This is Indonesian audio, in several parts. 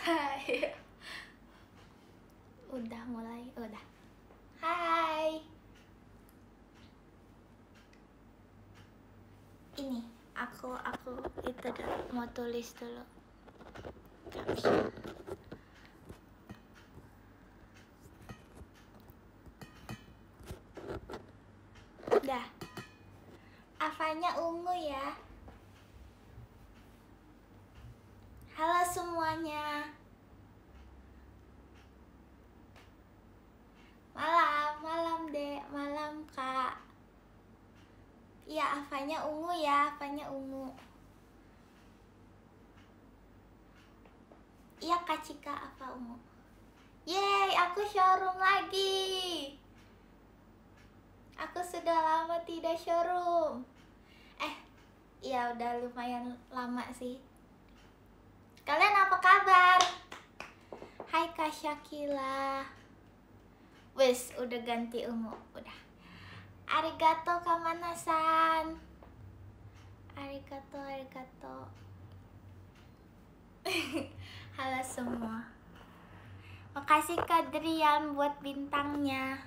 Hai. Udah mulai, udah. Hai. Ini aku aku itu mau tulis dulu. Caption. Pannya ungu ya, pannya ungu. Iya Kak Cika, apa ungu? Yeay, aku showroom lagi. Aku sudah lama tidak showroom. Eh, iya udah lumayan lama sih. Kalian apa kabar? Hai Kak Syakila. Wes, udah ganti ungu, udah. Arigato san arigato arigato halo semua makasih Kak Drian buat bintangnya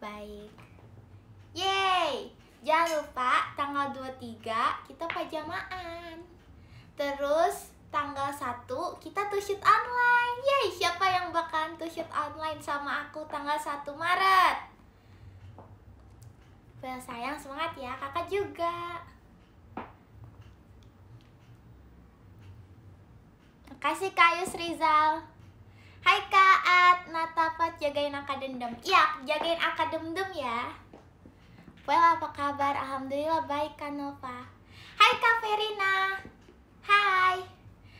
baik yeay jangan lupa tanggal 23 kita pajamaan terus tanggal 1 kita tushit online yeay siapa yang bakalan tushit online sama aku tanggal 1 Maret Bel sayang semangat ya kakak juga Kasih Kayus Rizal. Hai Kak natapat jagain akadendem. Iya, jagain akadendem ya. Well, apa kabar? Alhamdulillah baik Kak Nova. Hai Kak Verina. Hai.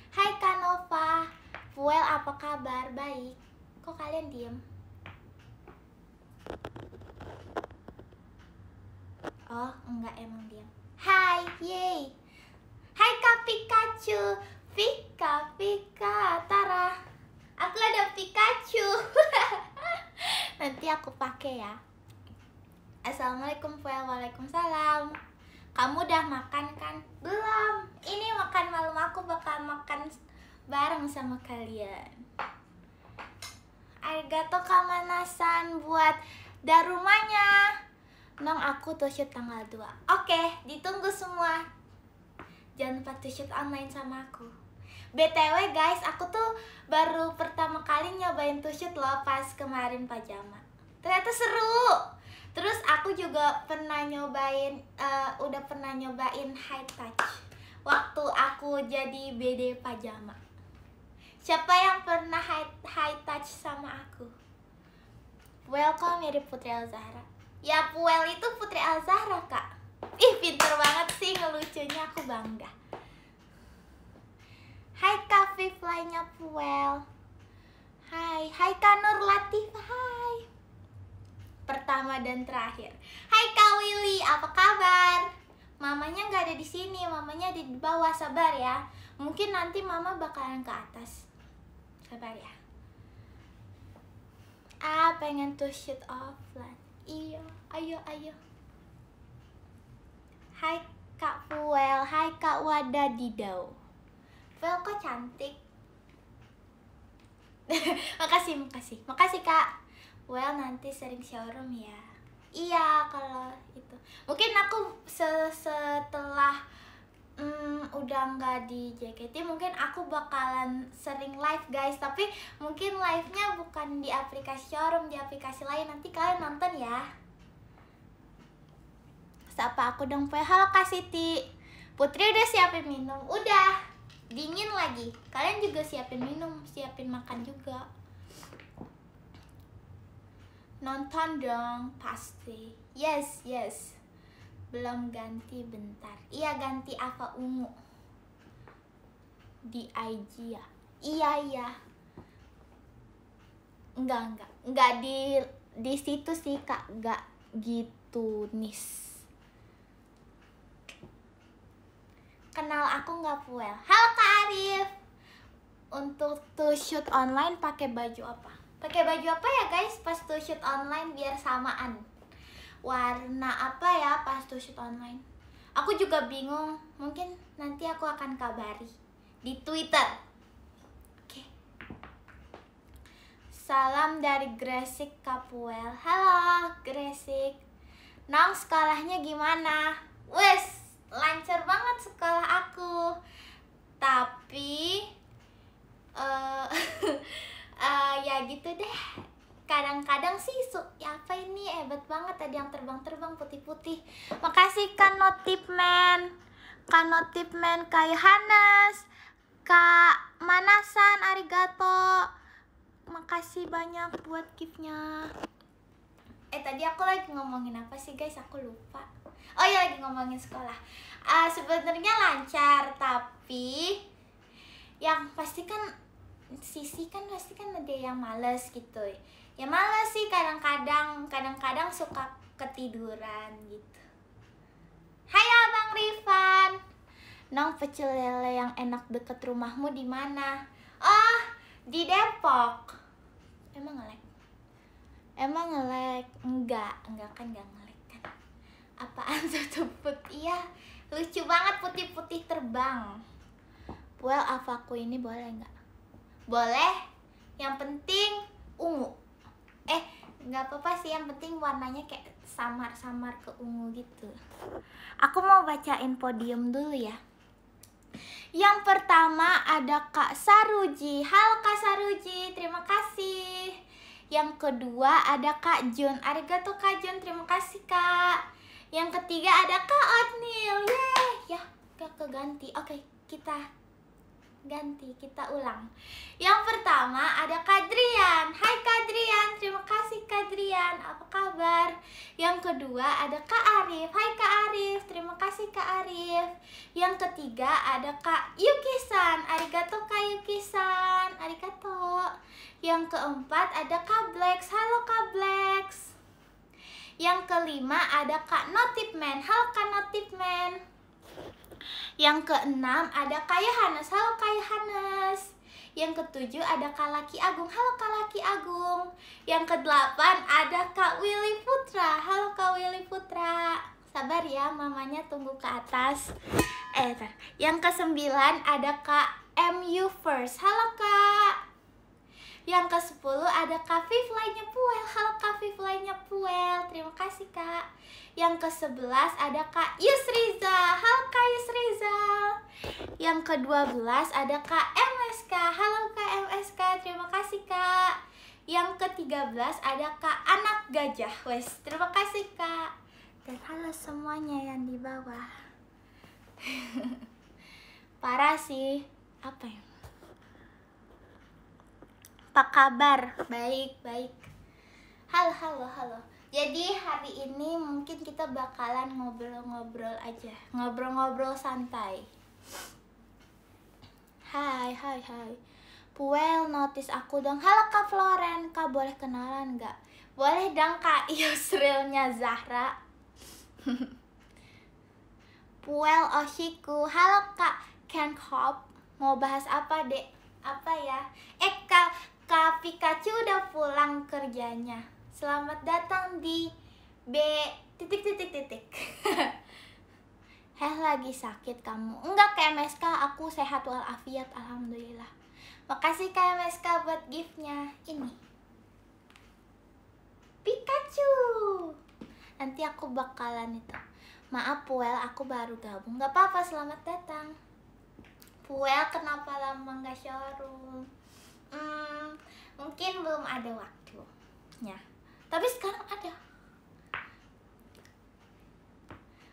Hai Kak Nova. Well, apa kabar? Baik. Kok kalian diem? Oh, enggak emang diam. Hai, yay. Hai Kak Pikachu. Pika Pika Tara aku ada Pikachu nanti aku pakai ya Assalamualaikum Waalaikumsalam kamu udah makan kan belum ini makan malam aku bakal makan bareng sama kalian arigato kamanasan buat darumanya. rumahnya Nong aku shoot tanggal 2 Oke, ditunggu semua Jangan lupa shoot online sama aku BTW guys, aku tuh baru pertama kali nyobain to shoot loh pas kemarin pajama. Ternyata seru. Terus aku juga pernah nyobain uh, udah pernah nyobain high touch waktu aku jadi BD pajama. Siapa yang pernah high, high touch sama aku? Welcome mirip ya, Putri Alzahra. Ya Puel itu Putri Alzahra kak. Ih pinter banget sih ngelucunya aku bangga. Hai Kak Flynya Puel Hai, hai Kak Nur Latif, hai Pertama dan terakhir Hai Kak Willy, apa kabar? Mamanya nggak ada di sini, mamanya ada di bawah, sabar ya Mungkin nanti mama bakalan ke atas Sabar ya Ah, pengen to shoot offline Iya, ayo, ayo Hai Kak Puel, hai Kak Wada Didau Well kok cantik makasih makasih makasih kak well nanti sering showroom ya iya kalau itu mungkin aku se setelah mm, udah nggak di JKT mungkin aku bakalan sering live guys tapi mungkin live nya bukan di aplikasi showroom di aplikasi lain nanti kalian nonton ya Siapa aku dong Pe Halo Kak Siti Putri udah siapin minum Udah dingin lagi kalian juga siapin minum siapin makan juga nonton dong pasti yes yes belum ganti bentar iya ganti apa ungu di IG ya iya iya enggak enggak enggak di di situ sih kak enggak gitu nis kenal aku nggak fuel halo kak Arif untuk to shoot online pakai baju apa pakai baju apa ya guys pas to shoot online biar samaan warna apa ya pas to shoot online aku juga bingung mungkin nanti aku akan kabari di twitter oke salam dari Gresik Kapuel halo Gresik Nang sekolahnya gimana? Wes, lancar banget sekolah aku tapi uh, uh, ya gitu deh kadang-kadang sih su ya apa ini hebat banget ada yang terbang-terbang putih-putih makasih kan notipman kan notipman kak Yohanes kak Manasan arigato makasih banyak buat gifnya. eh tadi aku lagi ngomongin apa sih guys aku lupa oh ya lagi ngomongin sekolah uh, sebenarnya lancar tapi yang pasti kan sisi kan pasti kan ada yang males gitu ya males sih kadang-kadang kadang-kadang suka ketiduran gitu Hai Abang Rifan Nong pecel lele yang enak deket rumahmu di mana? Oh, di Depok. Emang ngelek? Emang ngelek? Enggak, enggak kan enggak apaan tuh putih iya lucu banget putih-putih terbang well avaku ini boleh nggak boleh yang penting ungu eh nggak apa-apa sih yang penting warnanya kayak samar-samar ke ungu gitu aku mau bacain podium dulu ya yang pertama ada Kak Saruji. Halo Kak Saruji, terima kasih. Yang kedua ada Kak Jun. Arigato Kak Jun, terima kasih Kak. Yang ketiga ada Kak Otnil. Yeay. Ya, Kak keganti. Oke, kita ganti, kita ulang. Yang pertama ada Kadrian. Hai Kadrian, terima kasih Kadrian. Apa kabar? Yang kedua ada Kak Arif. Hai Kak Arif, terima kasih Kak Arif. Yang ketiga ada Kak Yukisan. Arigato Kak Yukisan. Arigato. Yang keempat ada Kak Blacks. Halo Kak Blacks. Yang kelima ada Kak Notipman. Halo Kak Notipman. Yang keenam ada Kak Yohanes. Halo Kak Yohanes. Yang ketujuh ada Kak Laki Agung. Halo Kak Laki Agung. Yang kedelapan ada Kak Willy Putra. Halo Kak Willy Putra. Sabar ya, mamanya tunggu ke atas. Eh, yang kesembilan ada Kak MU First. Halo Kak. Yang ke-10 ada kak fly Puel. Halo kak fly Puel. Terima kasih, Kak. Yang ke-11 ada Kak Yusriza. Halo Kak Yusriza. Yang ke-12 ada Kak MSK. Halo Kak MSK. Terima kasih, Kak. Yang ke-13 ada Kak Anak Gajah. Wes, terima kasih, Kak. Dan halo semuanya yang di bawah. Parah sih. Apa ya? apa kabar? Baik, baik. Halo, halo, halo. Jadi hari ini mungkin kita bakalan ngobrol-ngobrol aja, ngobrol-ngobrol santai. Hai, hai, hai. Puel notice aku dong. Halo Kak Floren, Kak boleh kenalan nggak? Boleh dong Kak Yusrilnya iya, Zahra. Puel Oshiku, halo Kak Ken Hop. Mau bahas apa dek? Apa ya? Eh Kak, Kak Pikachu udah pulang kerjanya. Selamat datang di B titik titik titik. Heh lagi sakit kamu. Enggak KMSK, MSK, aku sehat walafiat alhamdulillah. Makasih kayak MSK buat giftnya ini. Pikachu. Nanti aku bakalan itu. Maaf Puel, aku baru gabung. Gak apa-apa, selamat datang. Puel, kenapa lama nggak showroom? hmm, mungkin belum ada waktu tapi sekarang ada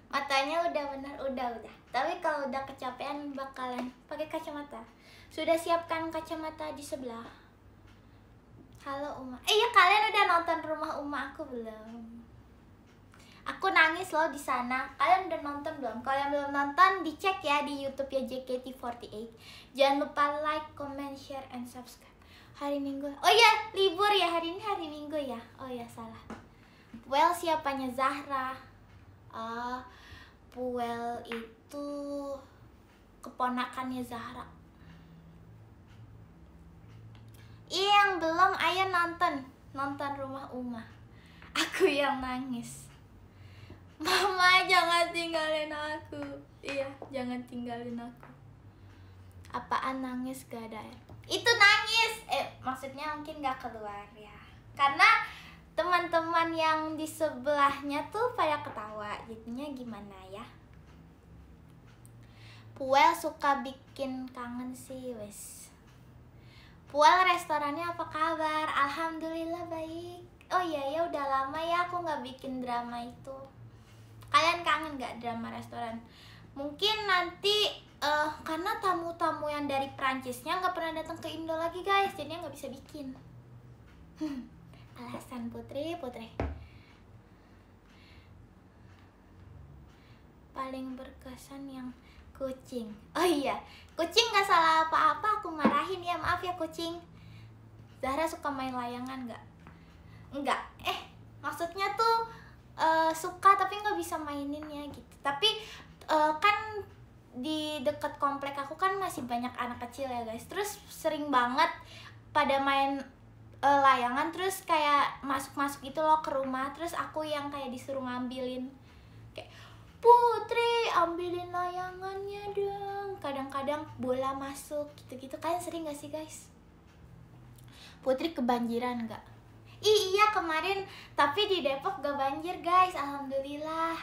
matanya udah benar udah udah tapi kalau udah kecapean bakalan pakai kacamata sudah siapkan kacamata di sebelah halo Uma eh iya, kalian udah nonton rumah Uma aku belum aku nangis loh di sana kalian udah nonton belum kalau yang belum nonton dicek ya di YouTube ya JKT48 jangan lupa like comment share and subscribe hari Minggu. Oh iya libur ya hari ini hari Minggu ya. Oh iya salah. well siapanya Zahra? oh Puel itu keponakannya Zahra. iya Yang belum ayah nonton nonton rumah Uma. Aku yang nangis. Mama jangan tinggalin aku. Iya, jangan tinggalin aku. Apaan nangis gak ada air? itu nangis eh maksudnya mungkin nggak keluar ya karena teman-teman yang di sebelahnya tuh pada ketawa jadinya gimana ya Puel suka bikin kangen sih wes Puel restorannya apa kabar Alhamdulillah baik oh iya ya udah lama ya aku nggak bikin drama itu kalian kangen nggak drama restoran mungkin nanti uh, karena tamu-tamu yang dari Prancisnya nggak pernah datang ke Indo lagi guys jadi nggak bisa bikin hmm. alasan putri putri paling berkesan yang kucing oh iya kucing nggak salah apa-apa aku marahin ya maaf ya kucing Zahra suka main layangan nggak nggak eh maksudnya tuh uh, suka tapi nggak bisa maininnya gitu tapi uh, kan di dekat komplek aku kan masih banyak anak kecil ya guys terus sering banget pada main uh, layangan terus kayak masuk-masuk gitu loh ke rumah terus aku yang kayak disuruh ngambilin kayak putri ambilin layangannya dong kadang-kadang bola masuk gitu-gitu kan sering gak sih guys putri kebanjiran gak iya kemarin tapi di Depok gak banjir guys alhamdulillah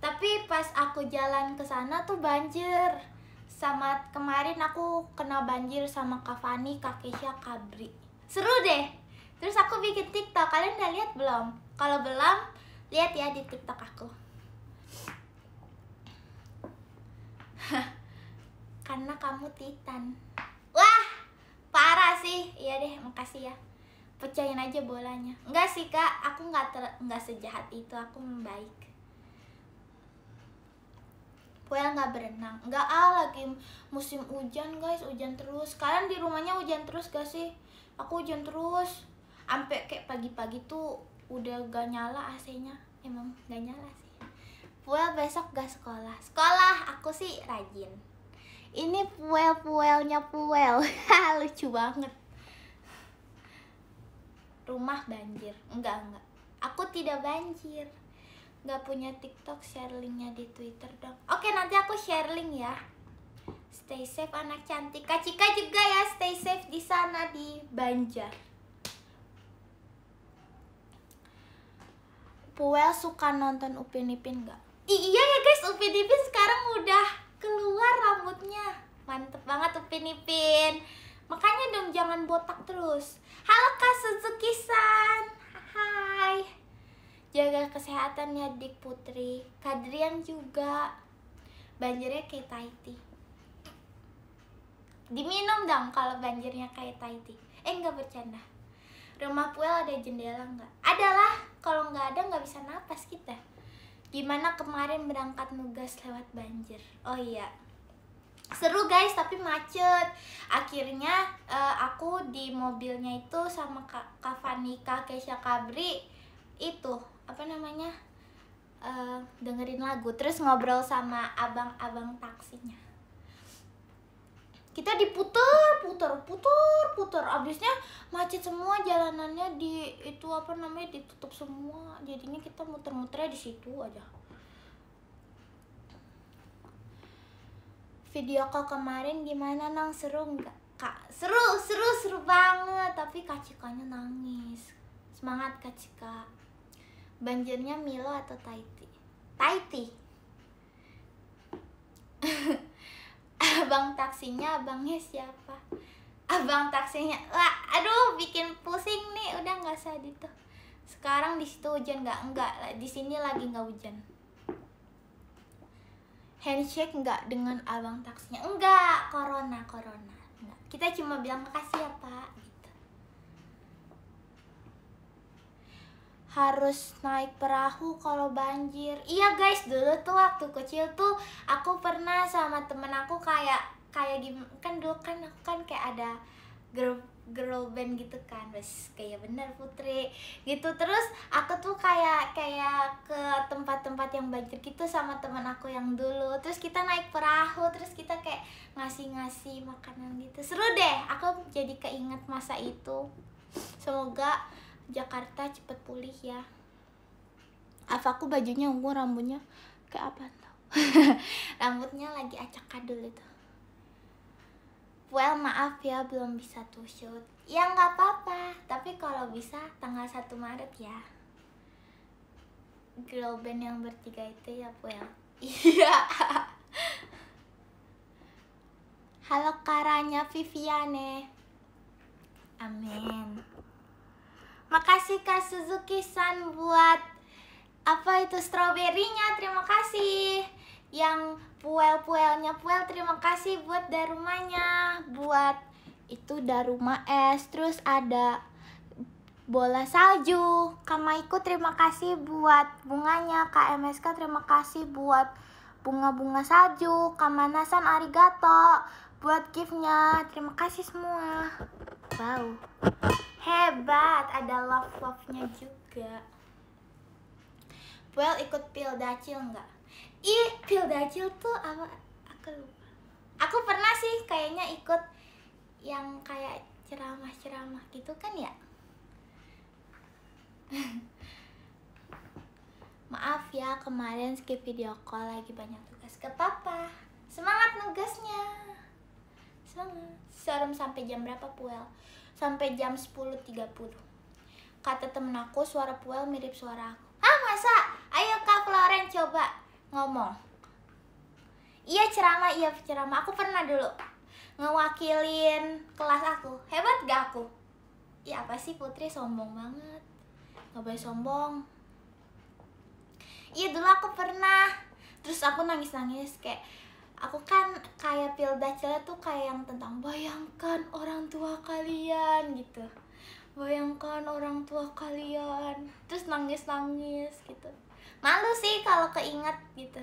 tapi pas aku jalan ke sana tuh banjir sama kemarin aku kena banjir sama Kak Fani, Kavani, kak Kabri seru deh terus aku bikin tiktok kalian udah lihat belum kalau belum lihat ya di tiktok aku karena kamu titan wah parah sih iya deh makasih ya pecahin aja bolanya enggak sih kak aku nggak nggak sejahat itu aku membaik gue nggak berenang. Nggak ah lagi musim hujan guys, hujan terus. Kalian di rumahnya hujan terus gak sih? Aku hujan terus. Sampai kayak pagi-pagi tuh udah gak nyala AC-nya. Emang gak nyala sih. Puel besok gak sekolah. Sekolah aku sih rajin. Ini puel-puelnya puel. Lucu banget. Rumah banjir. Enggak, enggak. Aku tidak banjir nggak punya TikTok share linknya di Twitter dong oke nanti aku share link ya stay safe anak cantik Kak Cika juga ya stay safe di sana di Banjar Puel suka nonton Upin Ipin nggak? Iya ya guys Upin Ipin sekarang udah keluar rambutnya mantep banget Upin Ipin makanya dong jangan botak terus halo Kak Suzuki-san hai jaga kesehatannya Dik Putri Kadrian juga banjirnya kayak Tahiti diminum dong kalau banjirnya kayak Tahiti eh nggak bercanda rumah Puel ada jendela nggak adalah kalau nggak ada nggak bisa nafas kita gimana kemarin berangkat nugas lewat banjir oh iya seru guys tapi macet akhirnya uh, aku di mobilnya itu sama kak, kak Kesha Kabri itu apa namanya uh, dengerin lagu terus ngobrol sama abang-abang taksinya kita diputer puter puter puter abisnya macet semua jalanannya di itu apa namanya ditutup semua jadinya kita muter-muternya di situ aja video kau kemarin gimana nang seru nggak kak seru seru seru banget tapi kacikanya nangis semangat kacika Banjirnya Milo atau Taiti? Taiti. abang taksinya abangnya siapa? Abang taksinya, wah, aduh, bikin pusing nih, udah nggak sadit tuh. Sekarang di situ hujan nggak enggak, di sini lagi nggak hujan. Handshake nggak dengan abang taksinya? Enggak, corona, corona. Enggak. Kita cuma bilang makasih ya pak. harus naik perahu kalau banjir. Iya guys, dulu tuh waktu kecil tuh aku pernah sama temen aku kayak kayak gimana kan dulu kan aku kan kayak ada girl girl band gitu kan terus kayak bener putri gitu terus aku tuh kayak kayak ke tempat-tempat yang banjir gitu sama teman aku yang dulu terus kita naik perahu terus kita kayak ngasih-ngasih makanan gitu seru deh aku jadi keinget masa itu semoga Jakarta cepet pulih ya apa aku bajunya ungu rambutnya kayak apa tuh rambutnya lagi acak kadul itu well maaf ya belum bisa to shoot ya nggak apa-apa tapi kalau bisa tanggal 1 Maret ya girl band yang bertiga itu ya well iya halo karanya Viviane amin Makasih Kak Suzuki-san buat apa itu stroberinya. Terima kasih. Yang puel-puelnya puel terima kasih buat darumanya. Buat itu daruma es. Terus ada bola salju. Kamaiku terima kasih buat bunganya. Kak MSK terima kasih buat bunga-bunga salju. Kamanasan arigato buat giftnya. Terima kasih semua. Wow. Hebat, ada love-love-nya juga. Well, ikut pil dacil nggak? Ih, pil dacil tuh apa? Aku lupa. Aku pernah sih kayaknya ikut yang kayak ceramah-ceramah gitu kan ya? Maaf ya, kemarin skip video call lagi banyak tugas. Gak apa-apa. Semangat nugasnya banget serem sampai jam berapa puel sampai jam 10.30 kata temen aku suara puel mirip suara aku ah masa ayo kak Floren coba ngomong iya ceramah iya ceramah aku pernah dulu ngewakilin kelas aku hebat gak aku ya apa sih putri sombong banget nggak boleh sombong iya dulu aku pernah terus aku nangis nangis kayak aku kan kayak pil bachelor tuh kayak yang tentang bayangkan orang tua kalian gitu bayangkan orang tua kalian terus nangis nangis gitu malu sih kalau keinget gitu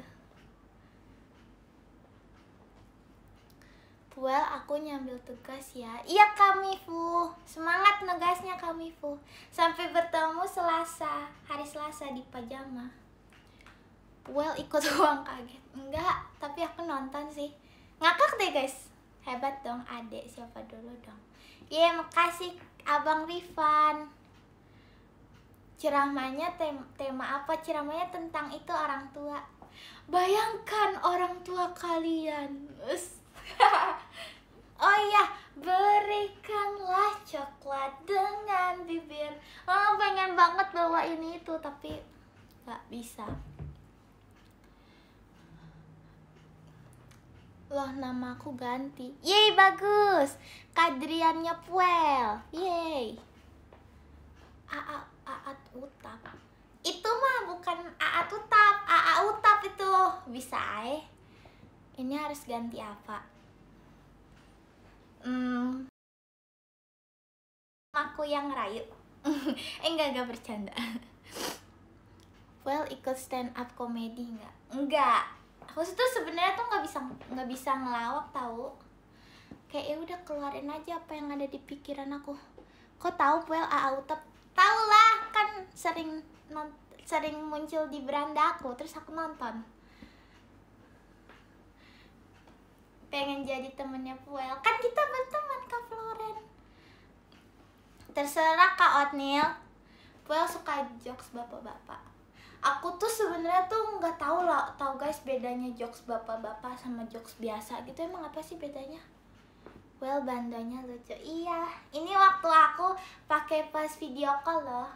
Well, aku nyambil tugas ya. Iya kami Fu, semangat negasnya kami Fu. Sampai bertemu Selasa, hari Selasa di pajama well ikut uang kaget enggak tapi aku nonton sih ngakak deh guys hebat dong adek siapa dulu dong iya yeah, makasih abang Rifan ceramahnya tema, tema apa ceramahnya tentang itu orang tua bayangkan orang tua kalian oh iya berikanlah coklat dengan bibir oh pengen banget bawa ini itu tapi nggak bisa Loh, nama aku ganti. Yeay, bagus. Kadriannya Puel. Yeay. Aat Utap. Itu mah bukan Aat Utap, Aa Utap itu. Bisa eh. Ini harus ganti apa? Hmm. Aku yang rayu. eh, enggak enggak bercanda. well ikut stand up comedy enggak? Enggak aku tuh sebenarnya tuh nggak bisa nggak bisa ngelawak tau kayak ya udah keluarin aja apa yang ada di pikiran aku kok tahu well autep tau lah kan sering sering muncul di beranda aku terus aku nonton pengen jadi temennya Puel kan kita berteman kak Floren terserah kak Otnil Puel suka jokes bapak-bapak aku tuh sebenarnya tuh nggak tahu lah tahu guys bedanya jokes bapak-bapak sama jokes biasa gitu emang apa sih bedanya well bandanya lucu iya ini waktu aku pakai pas video call loh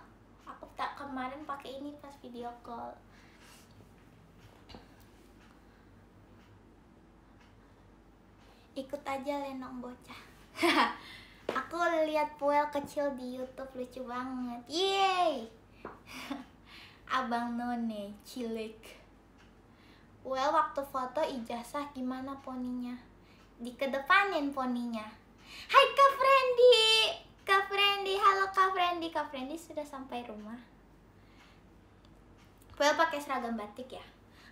aku tak kemarin pakai ini pas video call ikut aja lenong bocah aku lihat puel kecil di YouTube lucu banget yeay Abang None, cilik. Well, waktu foto ijazah gimana poninya? Dikedepanin poninya. Hai Kak Frendi! Kak Frendi, halo Kak Frendi. Kak Frendi sudah sampai rumah. Well, pakai seragam batik ya?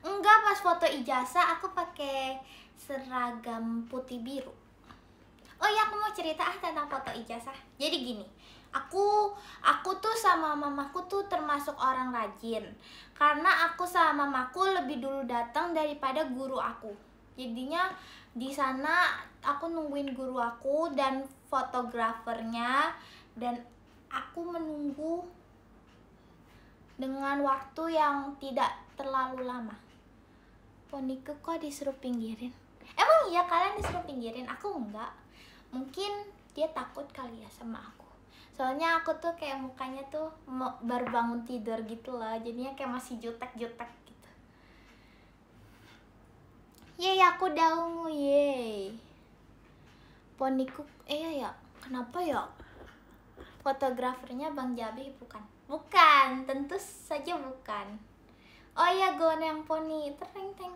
Enggak, pas foto ijazah aku pakai seragam putih biru. Oh ya aku mau cerita ah tentang foto ijazah. Jadi gini, aku aku tuh sama mamaku tuh termasuk orang rajin karena aku sama mamaku lebih dulu datang daripada guru aku jadinya di sana aku nungguin guru aku dan fotografernya dan aku menunggu dengan waktu yang tidak terlalu lama poniku kok disuruh pinggirin emang iya kalian disuruh pinggirin aku enggak mungkin dia takut kali ya sama aku soalnya aku tuh kayak mukanya tuh baru bangun tidur gitu loh jadinya kayak masih jutek-jutek gitu yeay ya, aku daungu ungu poniku eh ya, ya kenapa ya fotografernya Bang Jabi bukan bukan tentu saja bukan oh iya yang poni tereng teng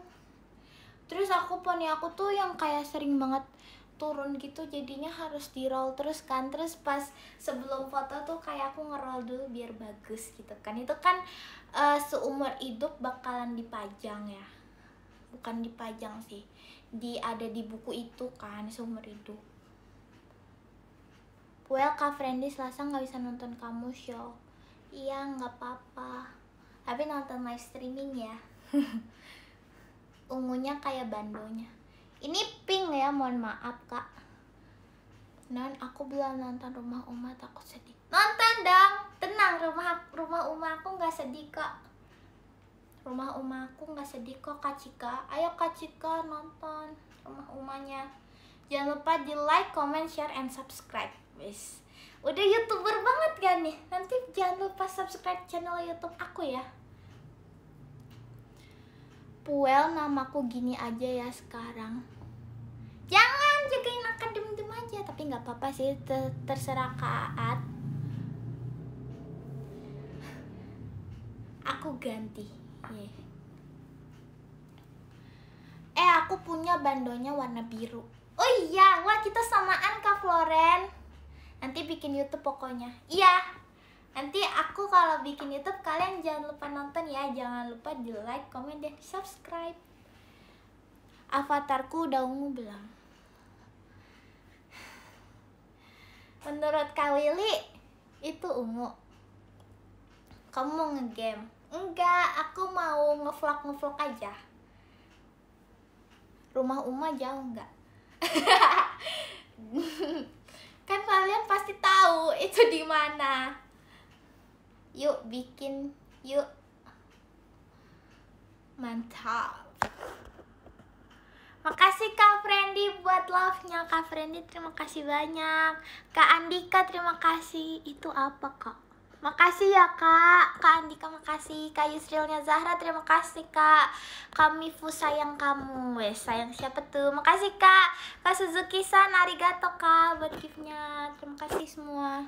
terus aku poni aku tuh yang kayak sering banget turun gitu jadinya harus di roll terus kan terus pas sebelum foto tuh kayak aku ngeroll dulu biar bagus gitu kan itu kan uh, seumur hidup bakalan dipajang ya bukan dipajang sih di ada di buku itu kan seumur hidup well kak friendly selasa nggak bisa nonton kamu show iya nggak apa-apa tapi nonton live streaming ya ungunya kayak bandonya ini pink ya, mohon maaf kak. Non, aku belum nonton rumah Uma takut sedih. Nonton dong, tenang rumah rumah Uma aku nggak sedih kak. Rumah Uma aku nggak sedih kok kak Cika. Ayo kak Cika nonton rumah Umanya. Jangan lupa di like, comment, share, and subscribe. Wis, udah youtuber banget kan nih. Nanti jangan lupa subscribe channel YouTube aku ya. Puel namaku gini aja ya sekarang jangan jagain akan dem-dem aja tapi nggak apa-apa sih ter terserah kaat aku ganti yeah. eh aku punya bandonya warna biru oh iya wah kita samaan kak Floren nanti bikin YouTube pokoknya iya nanti aku kalau bikin YouTube kalian jangan lupa nonton ya jangan lupa di like komen dan subscribe avatarku udah ungu belum menurut Kak Willy itu ungu kamu mau ngegame enggak aku mau ngevlog ngevlog aja rumah Uma jauh nggak kan kalian pasti tahu itu di mana yuk bikin yuk mantap Makasih Kak Frendi buat love-nya Kak Frendi terima kasih banyak Kak Andika terima kasih Itu apa Kak? Makasih ya Kak Kak Andika makasih Kak Yusrilnya Zahra terima kasih Kak Kami fu sayang kamu Wes sayang siapa tuh Makasih Kak Kak Suzuki-san arigato Kak buat gift-nya Terima kasih semua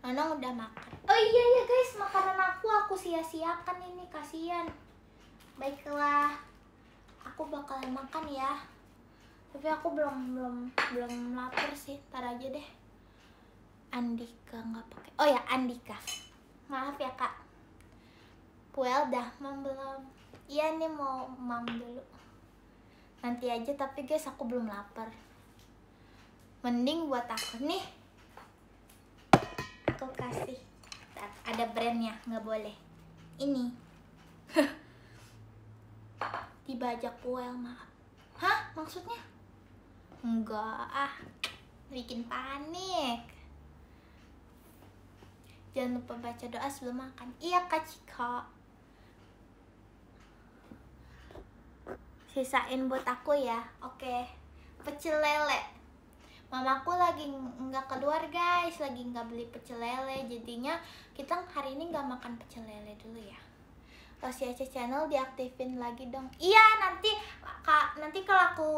Nonong udah makan. Oh iya ya guys, makanan aku aku sia-siakan ini kasihan. Baiklah, aku bakal makan ya. Tapi aku belum belum belum lapar sih, ntar aja deh. Andika nggak pakai. Oh ya Andika, maaf ya kak. Well dah, mam belum. Iya nih mau mam dulu. Nanti aja tapi guys aku belum lapar. Mending buat aku nih aku kasih ada brandnya nggak boleh ini dibajak kuel maaf hah maksudnya enggak ah bikin panik jangan lupa baca doa sebelum makan iya kak Cika sisain buat aku ya oke pecel lele mamaku lagi nggak keluar guys lagi nggak beli pecel lele jadinya kita hari ini nggak makan pecel lele dulu ya Rosi Ace channel diaktifin lagi dong iya nanti kak nanti kalau aku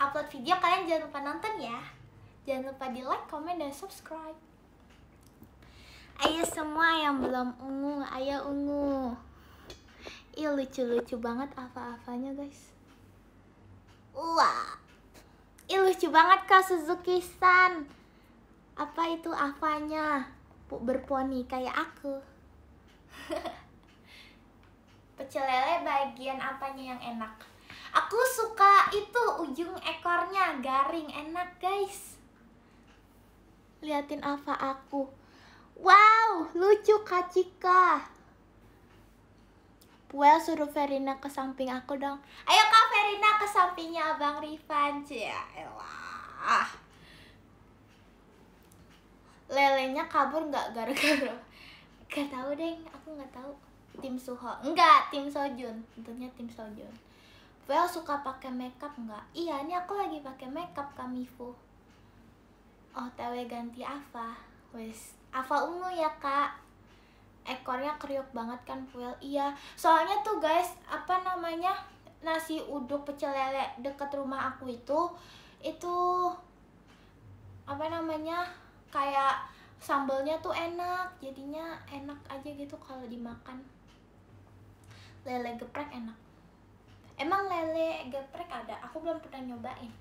upload video kalian jangan lupa nonton ya jangan lupa di like comment dan subscribe ayo semua yang belum ungu ayo ungu Iya lucu-lucu banget apa-apanya guys. Wah. Ih lucu banget Kak Suzuki-san. Apa itu apanya? Berponi kayak aku. Pecel lele bagian apanya yang enak? Aku suka itu ujung ekornya garing enak guys. Liatin apa aku. Wow, lucu Kak Cika. Well suruh Verina ke samping aku dong Ayo Kak Verina ke sampingnya Abang Rifan Ya elah Lelenya kabur nggak gara-gara Gak tau deh, aku nggak tahu Tim Suho, enggak, tim Sojun Tentunya tim Sojun Well suka pakai makeup nggak? Iya, ini aku lagi pakai makeup Kamifu Oh, TW ganti Ava Wes, Ava ungu ya kak ekornya kriuk banget kan Puel iya soalnya tuh guys apa namanya nasi uduk pecel lele deket rumah aku itu itu apa namanya kayak sambelnya tuh enak jadinya enak aja gitu kalau dimakan lele geprek enak emang lele geprek ada aku belum pernah nyobain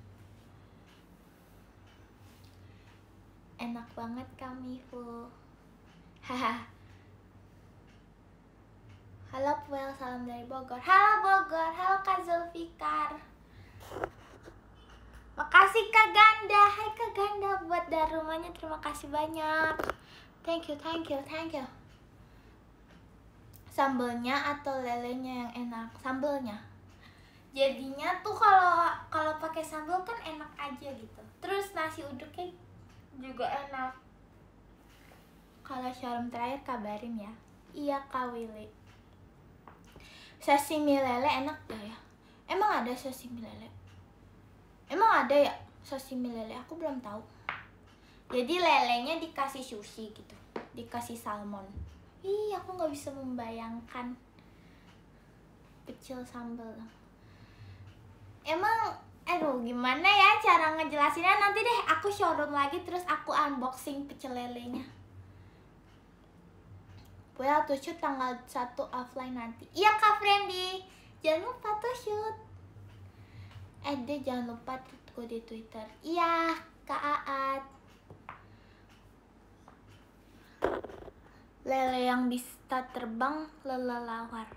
enak banget kami haha Halo Puel, salam dari Bogor. Halo Bogor, halo Kak Zulfikar. Makasih Kak Ganda, hai Kak Ganda buat dari rumahnya terima kasih banyak. Thank you, thank you, thank you. Sambelnya atau lelenya yang enak? Sambelnya. Jadinya tuh kalau kalau pakai sambel kan enak aja gitu. Terus nasi uduknya juga enak. Kalau syarum terakhir kabarin ya. Iya Kak Willy sashimi lele enak gak ya emang ada sashimi lele emang ada ya sashimi lele aku belum tahu jadi lelenya dikasih sushi gitu dikasih salmon ih aku nggak bisa membayangkan pecel sambal emang aduh gimana ya cara ngejelasinnya nanti deh aku showroom lagi terus aku unboxing pecel lelenya Boya tuh shoot tanggal 1 offline nanti. Iya Kak Fendi. Jangan lupa tuh shoot. Eh, deh jangan lupa tweetku gue di Twitter. Iya, Kak Aat. Lele yang bisa terbang lele lawar.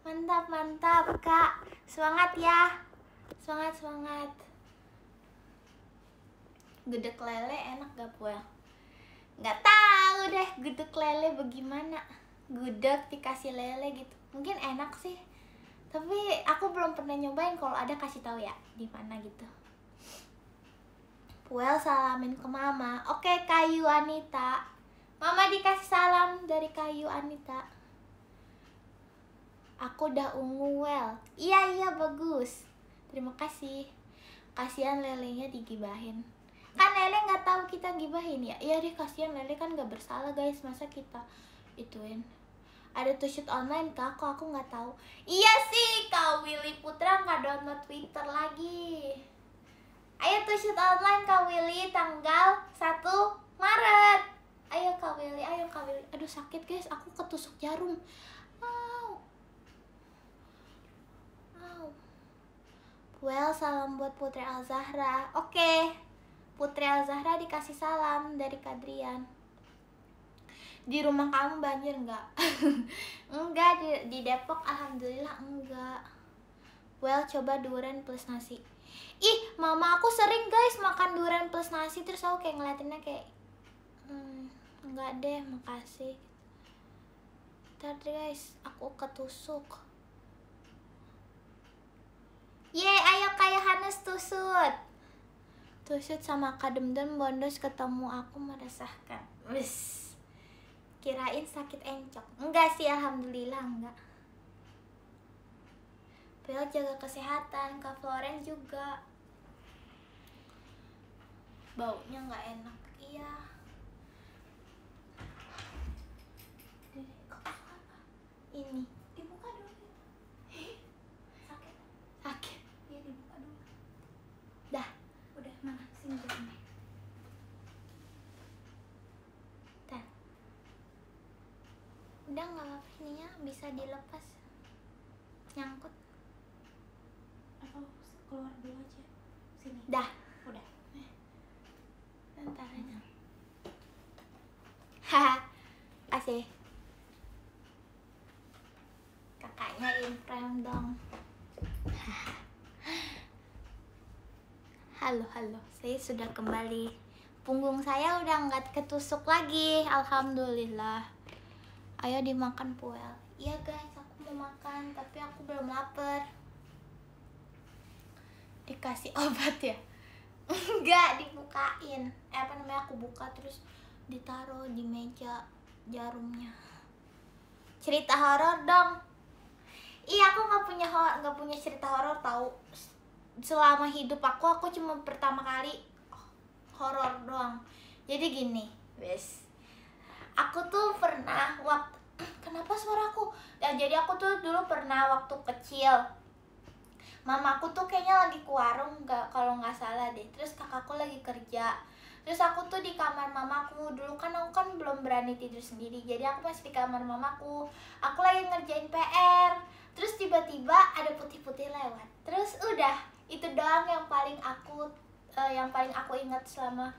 Mantap, mantap, Kak. Semangat ya. Semangat, semangat. Gedek lele enak gak, Boya? Gak tahu tahu deh gudeg lele bagaimana gudeg dikasih lele gitu mungkin enak sih tapi aku belum pernah nyobain kalau ada kasih tahu ya di mana gitu well salamin ke mama oke kayu Anita mama dikasih salam dari kayu Anita aku udah ungu well iya iya bagus terima kasih kasihan lelenya digibahin kan Lele nggak tahu kita gibahin ya iya deh kasihan Lele kan nggak bersalah guys masa kita ituin ada tuh shoot online kak kok aku nggak tahu iya sih kak Willy Putra nggak download Twitter lagi ayo tuh shoot online kak Willy tanggal 1 Maret ayo kak Willy ayo kak Willy aduh sakit guys aku ketusuk jarum wow wow well salam buat Putri Al Zahra oke okay. Putri Al-Zahra dikasih salam dari Kadrian di rumah kamu banjir nggak? enggak di, di Depok alhamdulillah enggak well coba durian plus nasi ih mama aku sering guys makan durian plus nasi terus aku kayak ngeliatinnya kayak hmm, enggak deh makasih tadi guys aku ketusuk Yeay, ayo kayak Hanes tusut Tusut sama kadem dan bondos ketemu aku meresahkan. Wis. Kirain sakit encok. Enggak sih, alhamdulillah enggak. Bel jaga kesehatan, ke Florence juga. Baunya enggak enak, iya. Ini. Dibuka dulu. Sakit. Sakit. udah nggak apa ya bisa dilepas nyangkut atau keluar dulu aja sini dah udah eh. haha asih kakaknya imprem dong halo halo saya sudah kembali punggung saya udah nggak ketusuk lagi alhamdulillah ayo dimakan puel iya guys aku mau makan tapi aku belum lapar dikasih obat ya enggak dibukain eh, apa namanya aku buka terus ditaruh di meja jarumnya cerita horor dong iya aku nggak punya nggak punya cerita horor tahu selama hidup aku aku cuma pertama kali horor doang jadi gini wes aku tuh pernah waktu kenapa suaraku ya, jadi aku tuh dulu pernah waktu kecil mama aku tuh kayaknya lagi ke warung nggak kalau nggak salah deh terus kakakku lagi kerja terus aku tuh di kamar mamaku dulu kan aku kan belum berani tidur sendiri jadi aku masih di kamar mamaku aku lagi ngerjain PR terus tiba-tiba ada putih-putih lewat terus udah itu doang yang paling aku uh, yang paling aku ingat selama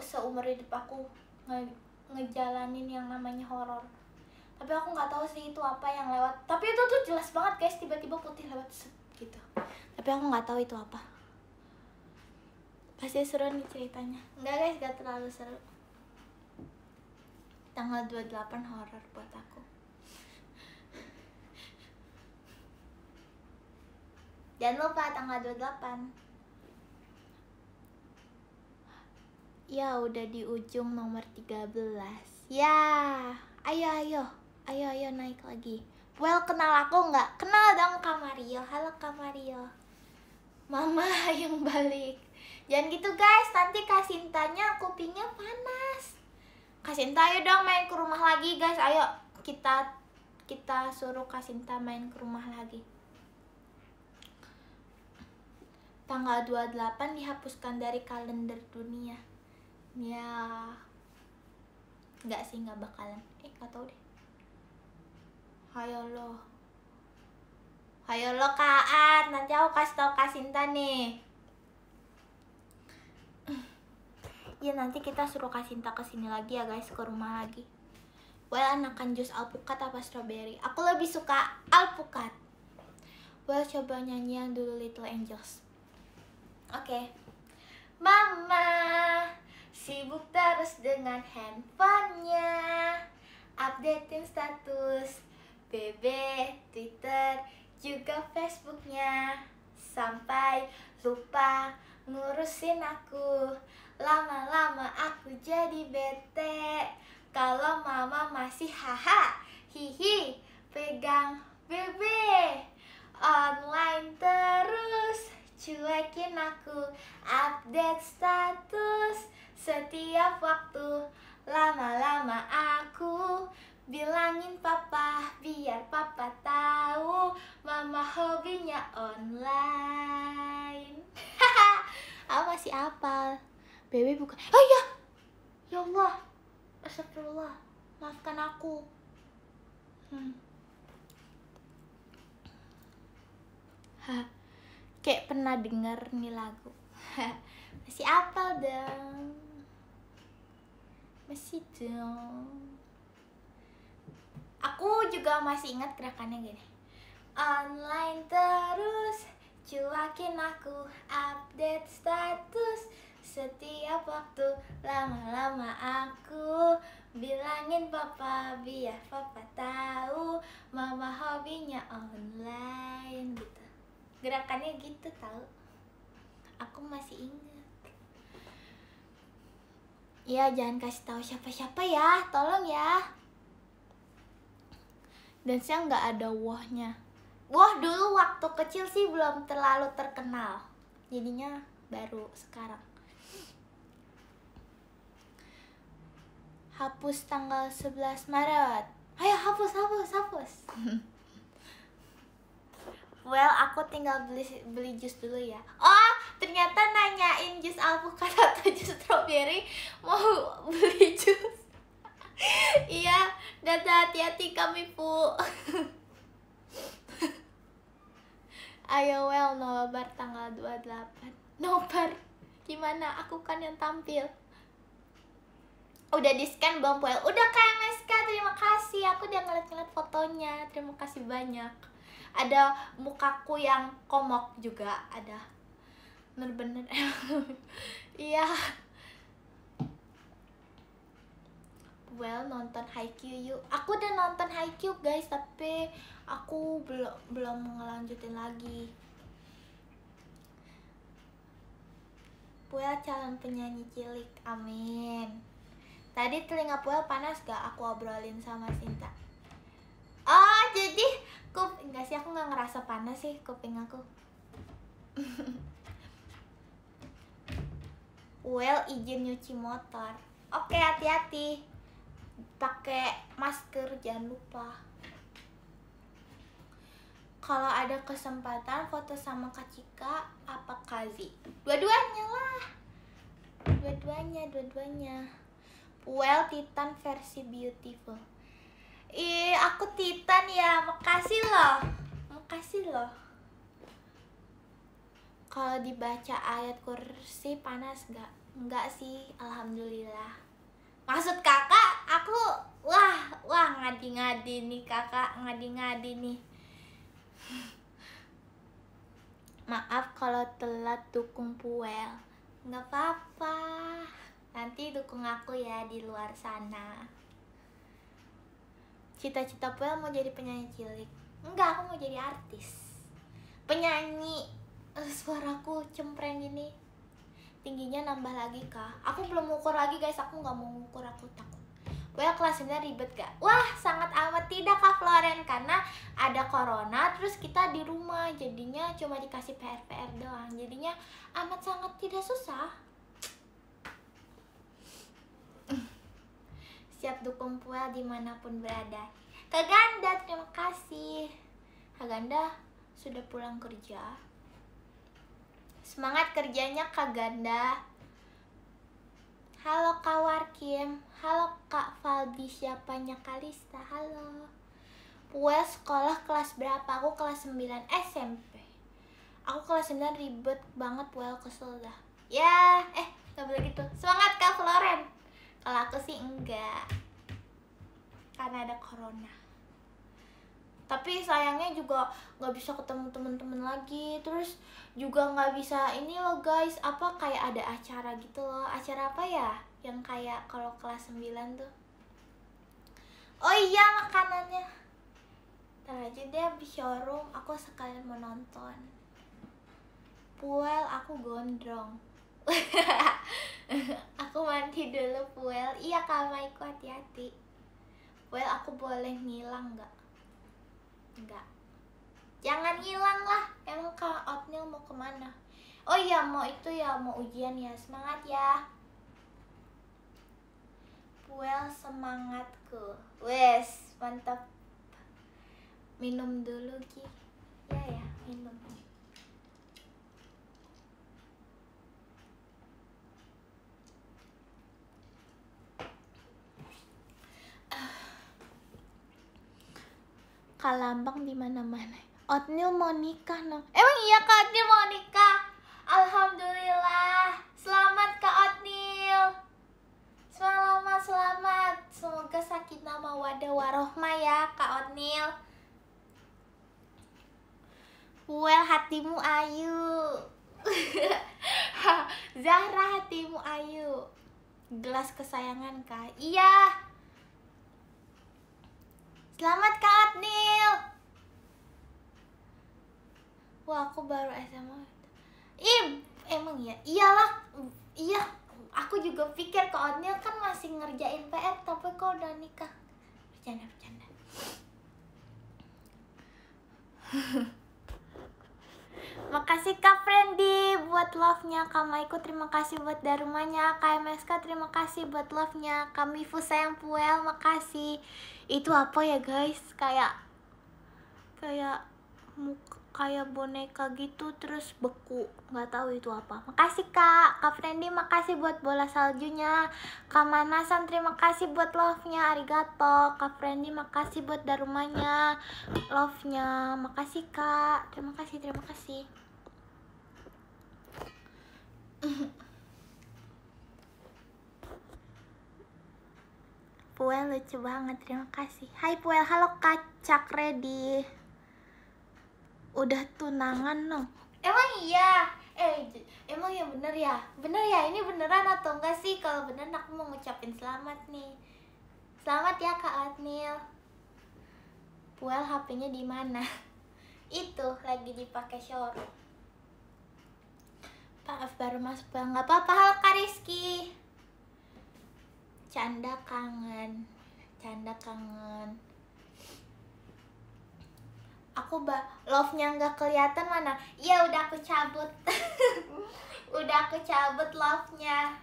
seumur hidup aku ngejalanin yang namanya horor tapi aku nggak tahu sih itu apa yang lewat tapi itu tuh jelas banget guys tiba-tiba putih lewat gitu tapi aku nggak tahu itu apa pasti seru nih ceritanya enggak guys gak terlalu seru tanggal 28 horor buat aku jangan lupa tanggal 28 Ya, udah di ujung nomor 13. Ya, ayo ayo. Ayo ayo naik lagi. Well, kenal aku nggak? Kenal dong Kamario. Halo Kamario. Mama yang balik. Jangan gitu guys, nanti Kasintanya kupingnya panas. Kasinta ayo dong main ke rumah lagi guys. Ayo kita kita suruh Kasinta main ke rumah lagi. Tanggal 28 dihapuskan dari kalender dunia ya nggak sih nggak bakalan eh nggak tahu deh hayo lo hayo lo kaat nanti aku kasih tau kak nih ya nanti kita suruh kasinta Sinta kesini lagi ya guys ke rumah lagi Well, anakan jus alpukat apa strawberry? Aku lebih suka alpukat. Well, coba yang dulu Little Angels. Oke. Okay. Mama. Sibuk terus dengan handphonenya Updatein status BB, Twitter, juga Facebooknya Sampai lupa ngurusin aku Lama-lama aku jadi bete Kalau mama masih haha, hihi, pegang BB Online terus, cuekin aku Update status setiap waktu Lama-lama aku bilangin papa biar papa tahu mama hobinya online hahaha aku masih apal Bebe bukan oh iya ya Allah Astagfirullah maafkan aku hmm. Hah. kayak pernah denger nih lagu masih apal dong masih dong aku juga masih ingat gerakannya gini online terus cuakin aku update status setiap waktu lama-lama aku bilangin papa biar papa tahu mama hobinya online gitu gerakannya gitu tau aku masih ingat Iya, jangan kasih tahu siapa-siapa ya. Tolong ya. Dan saya nggak ada wahnya. Wah, dulu waktu kecil sih belum terlalu terkenal. Jadinya baru sekarang. Hapus tanggal 11 Maret. Ayo hapus, hapus, hapus. well, aku tinggal beli beli jus dulu ya. Oh, ternyata nanyain jus alpukat atau jus strawberry mau beli jus iya data hati-hati kami pu ayo well nobar tanggal 28 nobar gimana aku kan yang tampil udah di scan belum Puel? Udah KMSK, terima kasih. Aku udah ngeliat-ngeliat fotonya. Terima kasih banyak. Ada mukaku yang komok juga, ada bener-bener iya well nonton Haikyuu yuk aku udah nonton Haikyuu guys tapi aku belum belum ngelanjutin lagi Puel calon penyanyi cilik, amin Tadi telinga Puel panas gak aku obrolin sama Sinta Oh jadi kup, enggak sih aku gak ngerasa panas sih kuping aku Well izin nyuci motor. Oke, hati-hati. Pakai masker jangan lupa. Kalau ada kesempatan foto sama Kak Cika apa Kazi? Dua-duanya lah. Dua-duanya, dua-duanya. Well Titan versi beautiful. Ih, aku Titan ya. Makasih loh. Makasih loh. Kalau dibaca ayat kursi panas gak? Enggak sih, alhamdulillah. Maksud kakak, aku wah wah ngadi-ngadi nih kakak ngadi-ngadi nih. Maaf kalau telat dukung Puel. Enggak apa-apa. Nanti dukung aku ya di luar sana. Cita-cita Puel mau jadi penyanyi cilik. Enggak, aku mau jadi artis. Penyanyi suaraku cempreng ini tingginya nambah lagi kah? Aku belum ukur lagi guys, aku nggak mau ukur, aku takut. Well, kelasnya ribet gak? Wah, sangat amat tidak Kak Floren Karena ada corona, terus kita di rumah Jadinya cuma dikasih PR-PR doang Jadinya amat sangat tidak susah Siap dukung pula dimanapun berada Kak terima kasih Kak sudah pulang kerja Semangat kerjanya Kak Ganda. Halo Kak Warkim, halo Kak valdi siapanya Kalista, halo. Puel sekolah kelas berapa? Aku kelas 9 SMP. Aku kelas 9 ribet banget, puel kesel dah. Ya, eh gak boleh gitu. Semangat Kak Floren. Kalau aku sih enggak. Karena ada corona tapi sayangnya juga nggak bisa ketemu temen-temen lagi terus juga nggak bisa ini loh guys apa kayak ada acara gitu loh acara apa ya yang kayak kalau kelas 9 tuh oh iya makanannya ntar aja deh habis showroom aku sekalian mau nonton puel aku gondrong aku mandi dulu puel iya kak Maiko hati-hati puel aku boleh ngilang nggak enggak jangan hilang lah emang kalau Otnil mau kemana oh iya mau itu ya mau ujian ya semangat ya well semangatku wes mantap minum dulu ki ya ya minum Kak Lambang di mana-mana. Otnil mau nikah, no. Emang iya Kak Otnil mau nikah? Alhamdulillah. Selamat Kak Otnil. Selamat, selamat. Semoga sakit nama wadah warohma ya Kak Otnil. Well, hatimu ayu. Zahra hatimu ayu. Gelas kesayangan Kak. Iya. Selamat Kak Adnil. Wah, aku baru SMA. Ih, emang ya? Iyalah. Iya, aku juga pikir Kak Adnil kan masih ngerjain PR tapi kok udah nikah. Bercanda, bercanda. Makasih Kak Fendi buat love-nya Kak Maiko, terima kasih buat darumanya Kak MSK terima kasih buat love-nya Kak Mifu sayang puel makasih Itu apa ya guys kayak Kayak muka, kayak boneka gitu terus beku nggak tahu itu apa makasih kak kak Fendi makasih buat bola saljunya kak Manasan terima kasih buat love nya arigato kak Fendi makasih buat darumanya love nya makasih kak terima kasih terima kasih Puel lucu banget, terima kasih Hai Puel, halo Kak Cak Ready udah tunangan no emang iya eh emang yang bener ya bener ya ini beneran atau enggak sih kalau bener aku mau ngucapin selamat nih selamat ya kak Atnil Puel HP-nya di mana itu lagi dipakai showroom Maaf baru masuk bang, nggak apa-apa hal Kariski. Canda kangen, canda kangen aku ba love nya nggak kelihatan mana iya udah aku cabut udah aku cabut love nya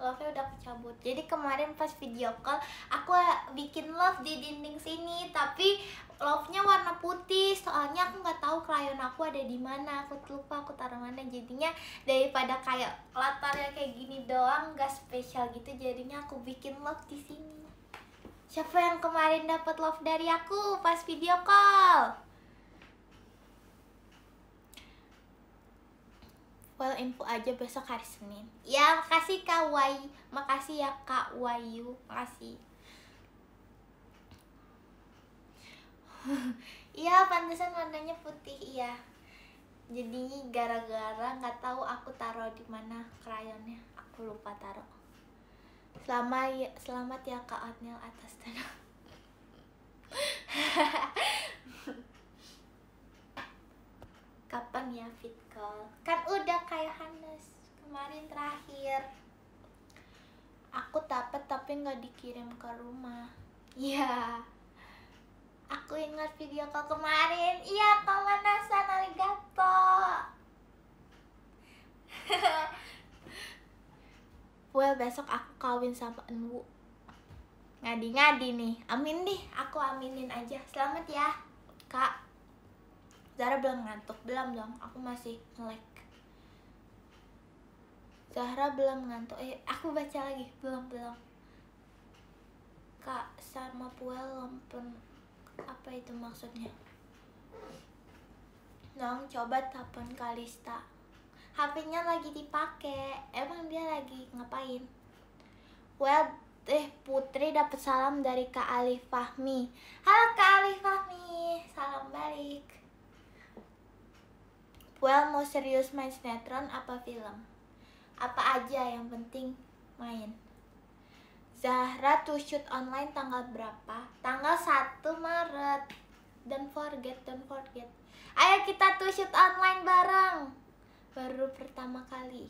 love nya udah aku cabut jadi kemarin pas video call aku bikin love di dinding sini tapi love nya warna putih soalnya aku nggak tahu krayon aku ada di mana aku lupa aku taruh mana jadinya daripada kayak latarnya kayak gini doang nggak spesial gitu jadinya aku bikin love di sini Siapa yang kemarin dapat love dari aku pas video call? Well, info aja besok hari Senin. Ya, makasih Kak Wai. Makasih ya Kak Wayu. Makasih. Iya, pantesan warnanya putih, iya. Jadi gara-gara nggak -gara tahu aku taruh di mana krayonnya. Aku lupa taruh. Selama ya, selamat ya Kak Adnil atas tanah. Kapan ya fit call? Kan udah kayak Hanes kemarin terakhir. Aku dapat tapi nggak dikirim ke rumah. Iya. Yeah. Aku ingat video kau kemarin. Iya, yeah, Kamanasan gato well besok aku kawin sama Enwu ngadi-ngadi nih amin deh aku aminin aja selamat ya kak Zara belum ngantuk belum dong aku masih melek Zahra belum ngantuk eh aku baca lagi belum belum kak sama puel lempem apa itu maksudnya Nong coba telepon Kalista HP-nya lagi dipakai emang dia lagi ngapain well eh Putri dapat salam dari Kak Ali Fahmi halo Kak Ali Fahmi salam balik well mau serius main sinetron apa film apa aja yang penting main Zahra to shoot online tanggal berapa? Tanggal 1 Maret Don't forget, don't forget Ayo kita to shoot online bareng baru pertama kali.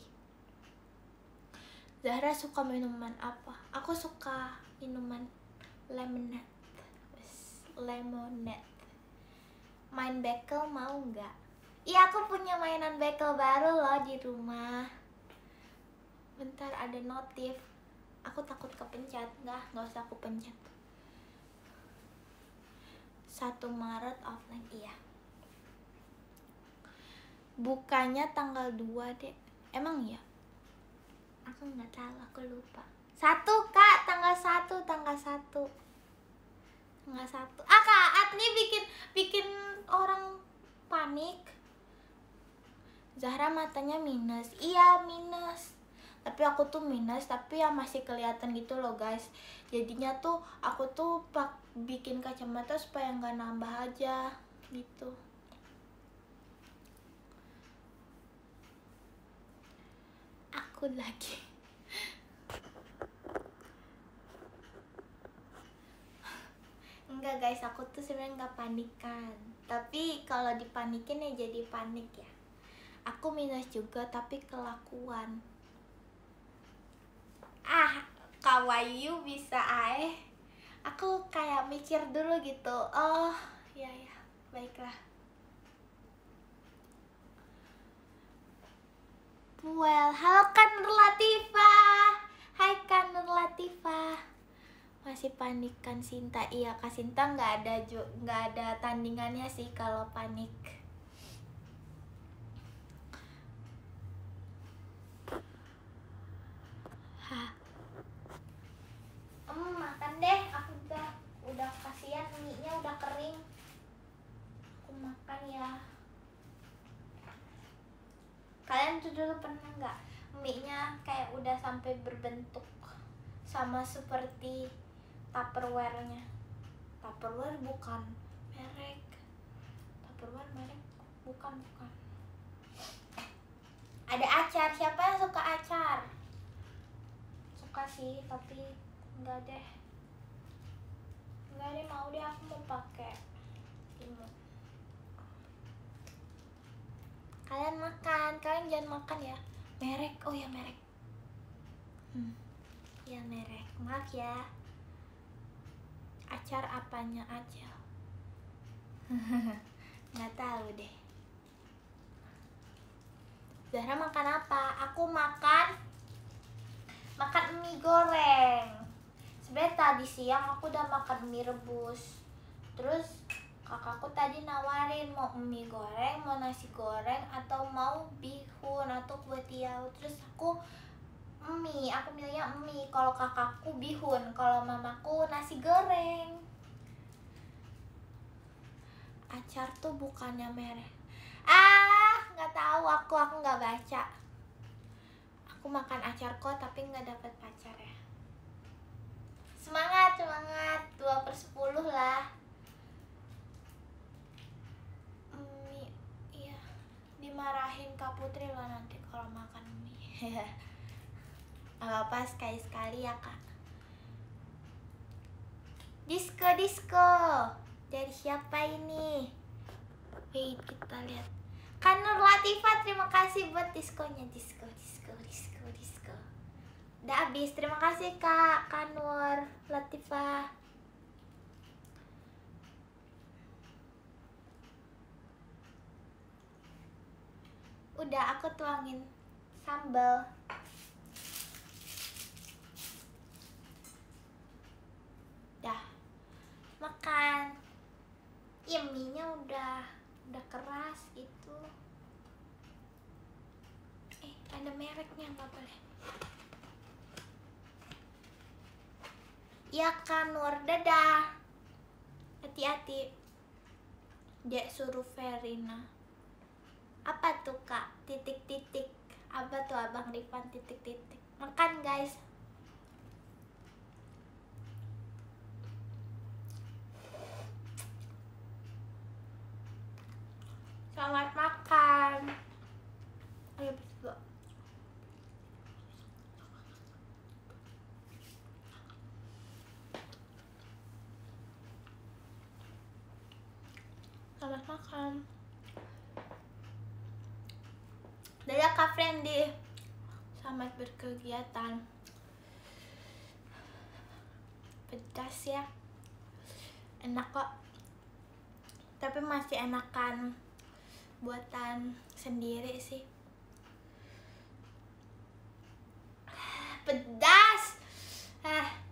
Zahra suka minuman apa? Aku suka minuman lemonade. Lemonade. Main bekel mau nggak? Iya, aku punya mainan bekel baru loh di rumah. Bentar ada notif. Aku takut kepencet. Nggak, nggak usah aku pencet. 1 Maret offline. Iya bukanya tanggal 2 deh emang ya aku nggak tahu aku lupa satu kak tanggal satu tanggal satu tanggal satu ah kak Atni bikin bikin orang panik Zahra matanya minus iya minus tapi aku tuh minus tapi ya masih kelihatan gitu loh guys jadinya tuh aku tuh pak bikin kacamata supaya nggak nambah aja gitu takut lagi enggak guys aku tuh sebenarnya nggak panikan tapi kalau dipanikin ya jadi panik ya aku minus juga tapi kelakuan ah kawayu bisa aeh aku kayak mikir dulu gitu oh ya ya baiklah Well, halo kan Latifa. Hai kan Latifa. Masih panik kan Sinta? Iya, Kak Sinta nggak ada nggak ada tandingannya sih kalau panik. Hah. Em, makan deh. kalian tuh dulu pernah nggak mie-nya kayak udah sampai berbentuk sama seperti tupperware-nya tupperware bukan merek tupperware merek bukan bukan ada acar siapa yang suka acar suka sih tapi enggak deh enggak deh mau deh aku mau pakai kalian makan kalian jangan makan ya merek oh ya merek hmm. ya merek maaf ya acar apanya aja nggak tahu deh Zahra makan apa aku makan makan mie goreng sebenarnya tadi siang aku udah makan mie rebus terus kakakku tadi nawarin mau mie goreng, mau nasi goreng, atau mau bihun atau kue tiaw. Terus aku mie, aku milihnya mie. Kalau kakakku bihun, kalau mamaku nasi goreng. Acar tuh bukannya merek. Ah, nggak tahu aku, aku nggak baca. Aku makan acar kok tapi nggak dapet pacar ya. Semangat, semangat. Dua per sepuluh lah. dimarahin Kak Putri loh nanti kalau makan mie Gak apa sekali-sekali ya Kak Disco disco Dari siapa ini? Wait kita lihat Kanur Nur Latifa terima kasih buat diskonya disco disco disco disco. Udah habis terima kasih Kak Kanur Latifa udah aku tuangin sambal dah makan ya mie udah udah keras itu eh ada mereknya nggak boleh ya kan Nur dadah hati-hati dia suruh Verina apa tuh kak titik-titik apa tuh abang Rifan titik-titik makan guys selamat makan selamat makan Dadah ya, Kak Friendly Selamat berkegiatan. Pedas ya. Enak kok. Tapi masih enakan buatan sendiri sih. Ah, pedas. Ah.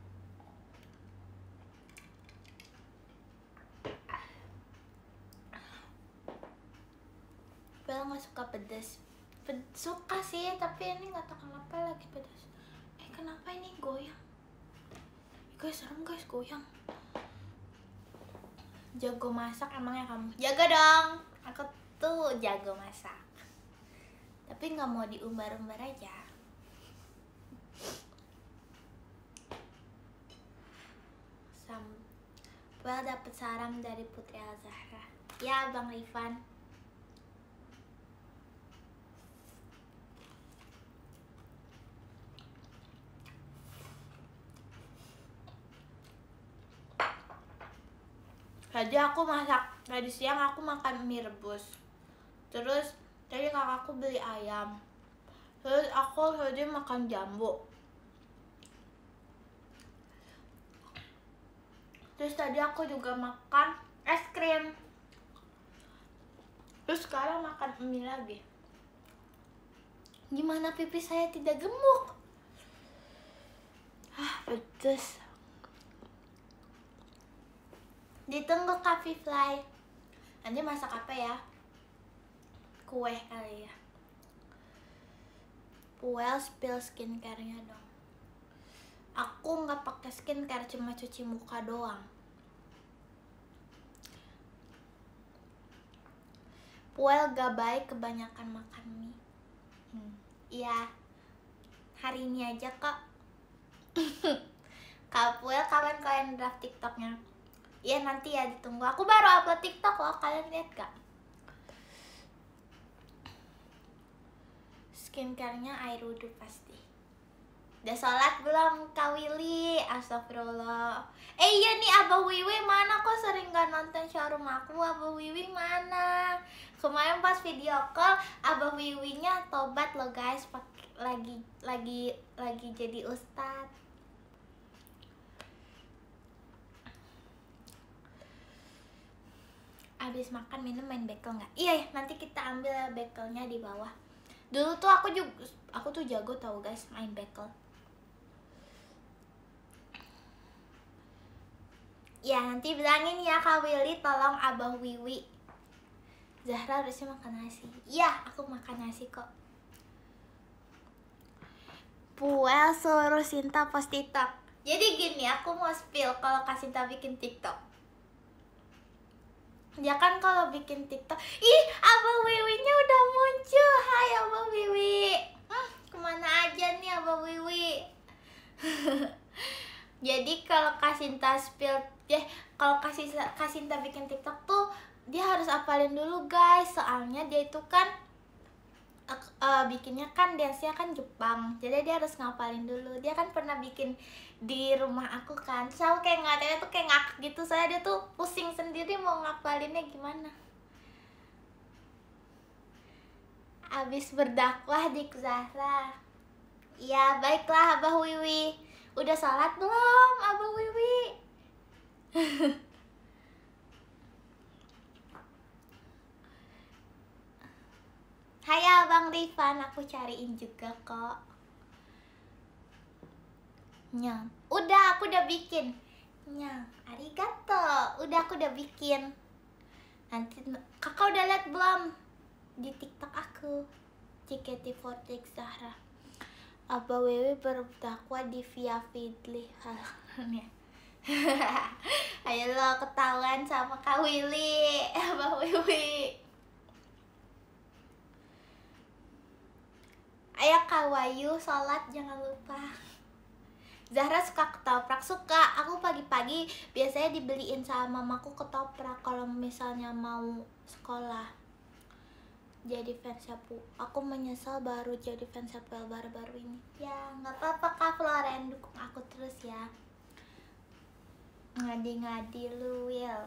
suka sih tapi ini nggak tahu kenapa lagi pedas eh kenapa ini goyang guys serem guys goyang jago masak emangnya kamu jaga dong aku tuh jago masak tapi nggak mau diumbar-umbar aja Sam, well, dapat saran dari Putri Al Zahra. Ya, Bang Rifan. tadi aku masak tadi siang aku makan mie rebus terus tadi kakakku beli ayam terus aku tadi makan jambu terus tadi aku juga makan es krim terus sekarang makan mie lagi gimana pipi saya tidak gemuk ah pedes ditunggu kafe Fly nanti masak apa ya kue kali ya well spill skincarenya dong aku nggak pakai skincare cuma cuci muka doang Puel gak baik kebanyakan makan mie hmm. Iya Hari ini aja kok Kapuel Puel kapan kalian draft tiktoknya? aku ya nanti ya ditunggu. Aku baru upload TikTok loh, kalian lihat gak? Skincarenya air wudhu pasti. Udah sholat belum Kak Willy? Astagfirullah. Eh iya nih Abah Wiwi mana kok sering gak nonton showroom aku? Abah Wiwi mana? Kemarin pas video call Abah Wiwinya tobat lo guys, lagi lagi lagi jadi ustadz. abis makan minum main bekel nggak iya ya nanti kita ambil bekelnya di bawah dulu tuh aku juga aku tuh jago tau guys main bekel ya nanti bilangin ya kak Willy tolong abah Wiwi Zahra harusnya makan nasi iya aku makan nasi kok Puel suruh Sinta post TikTok jadi gini aku mau spill kalau Kak Sinta bikin TikTok Ya kan kalau bikin TikTok. Ih, Abah wiwi nya udah muncul. Hai Abah Wiwi. Hmm, kemana aja nih Abah Wiwi? Jadi kalau Kasinta spill ya kalau kasih Kasinta bikin TikTok tuh dia harus apalin dulu guys. Soalnya dia itu kan uh, bikinnya kan dance-nya kan Jepang. Jadi dia harus ngapalin dulu. Dia kan pernah bikin di rumah aku kan Sal kayak ngatanya tuh kayak ngakak gitu saya dia tuh pusing sendiri mau ngapalinnya gimana abis berdakwah di Zahra ya baiklah Abah Wiwi udah salat belum Abah Wiwi Hai Abang Rifan, aku cariin juga kok Nya. Udah, aku udah bikin. Nya, arigato. Udah aku udah bikin. Nanti kakak udah lihat belum di TikTok aku? JKT48 Zahra. Apa Wewe bertakwa di Via Fidli halalnya. Ayo lo ketahuan sama Kak Willy, Apa Wewe. Ayo Kak Wayu, sholat jangan lupa. Zahra suka ketoprak suka aku pagi-pagi biasanya dibeliin sama mamaku ketoprak kalau misalnya mau sekolah jadi fans aku aku menyesal baru jadi fans aku baru-baru ini ya nggak apa-apa kak Floren dukung aku terus ya ngadi-ngadi lu Will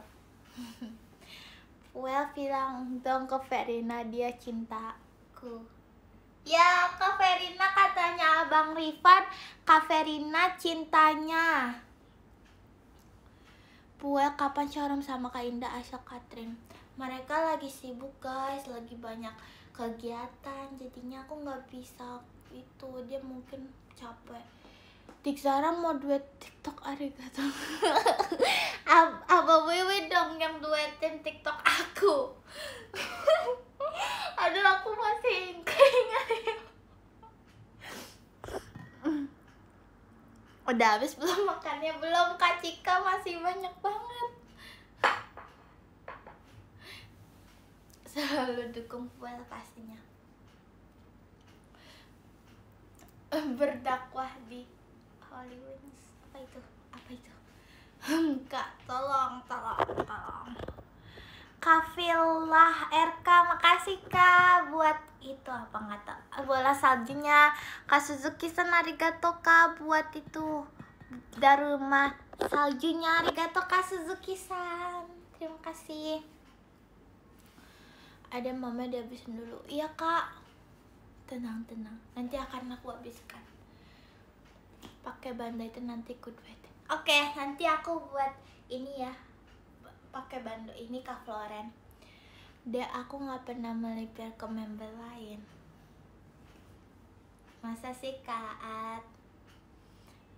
Well bilang dong ke Verina dia cintaku Ya, Kak Verina katanya Abang Rifat Kak Verina cintanya. Puel kapan showroom sama Kak Indah asal Katrin? Mereka lagi sibuk guys, lagi banyak kegiatan, jadinya aku nggak bisa itu dia mungkin capek. Zara mau duet TikTok arigato. apa Wiwi dong yang duetin TikTok aku? Aduh aku masih keinget. Udah habis belum makannya? Belum Kak Cika masih banyak banget. Selalu dukung puasa pastinya. Berdakwah di Holy apa itu apa itu enggak tolong tolong tolong Kafilah RK makasih kak buat itu apa nggak tau. bola saljunya Kak Suzuki san arigato kak buat itu Daruma saljunya arigato Kak Suzuki san terima kasih ada mama dihabisin dulu iya kak tenang tenang nanti akan aku habiskan pakai bandai itu nanti good wedding oke okay, nanti aku buat ini ya pakai bandu ini kak Floren deh aku nggak pernah melipir ke member lain masa sih kak At?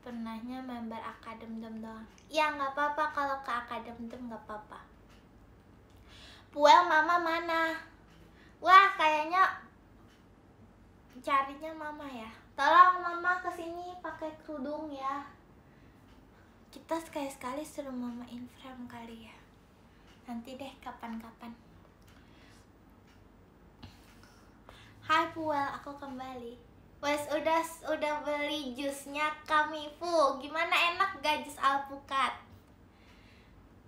pernahnya member akadem dem doang ya nggak apa-apa kalau ke akadem dem nggak apa-apa Puel mama mana wah kayaknya carinya mama ya tolong mama kesini pakai kerudung ya kita sekali-sekali suruh mama in frame kali ya nanti deh kapan-kapan Hai Puel, aku kembali Wes udah udah beli jusnya kami Fu. Gimana enak gak jus alpukat?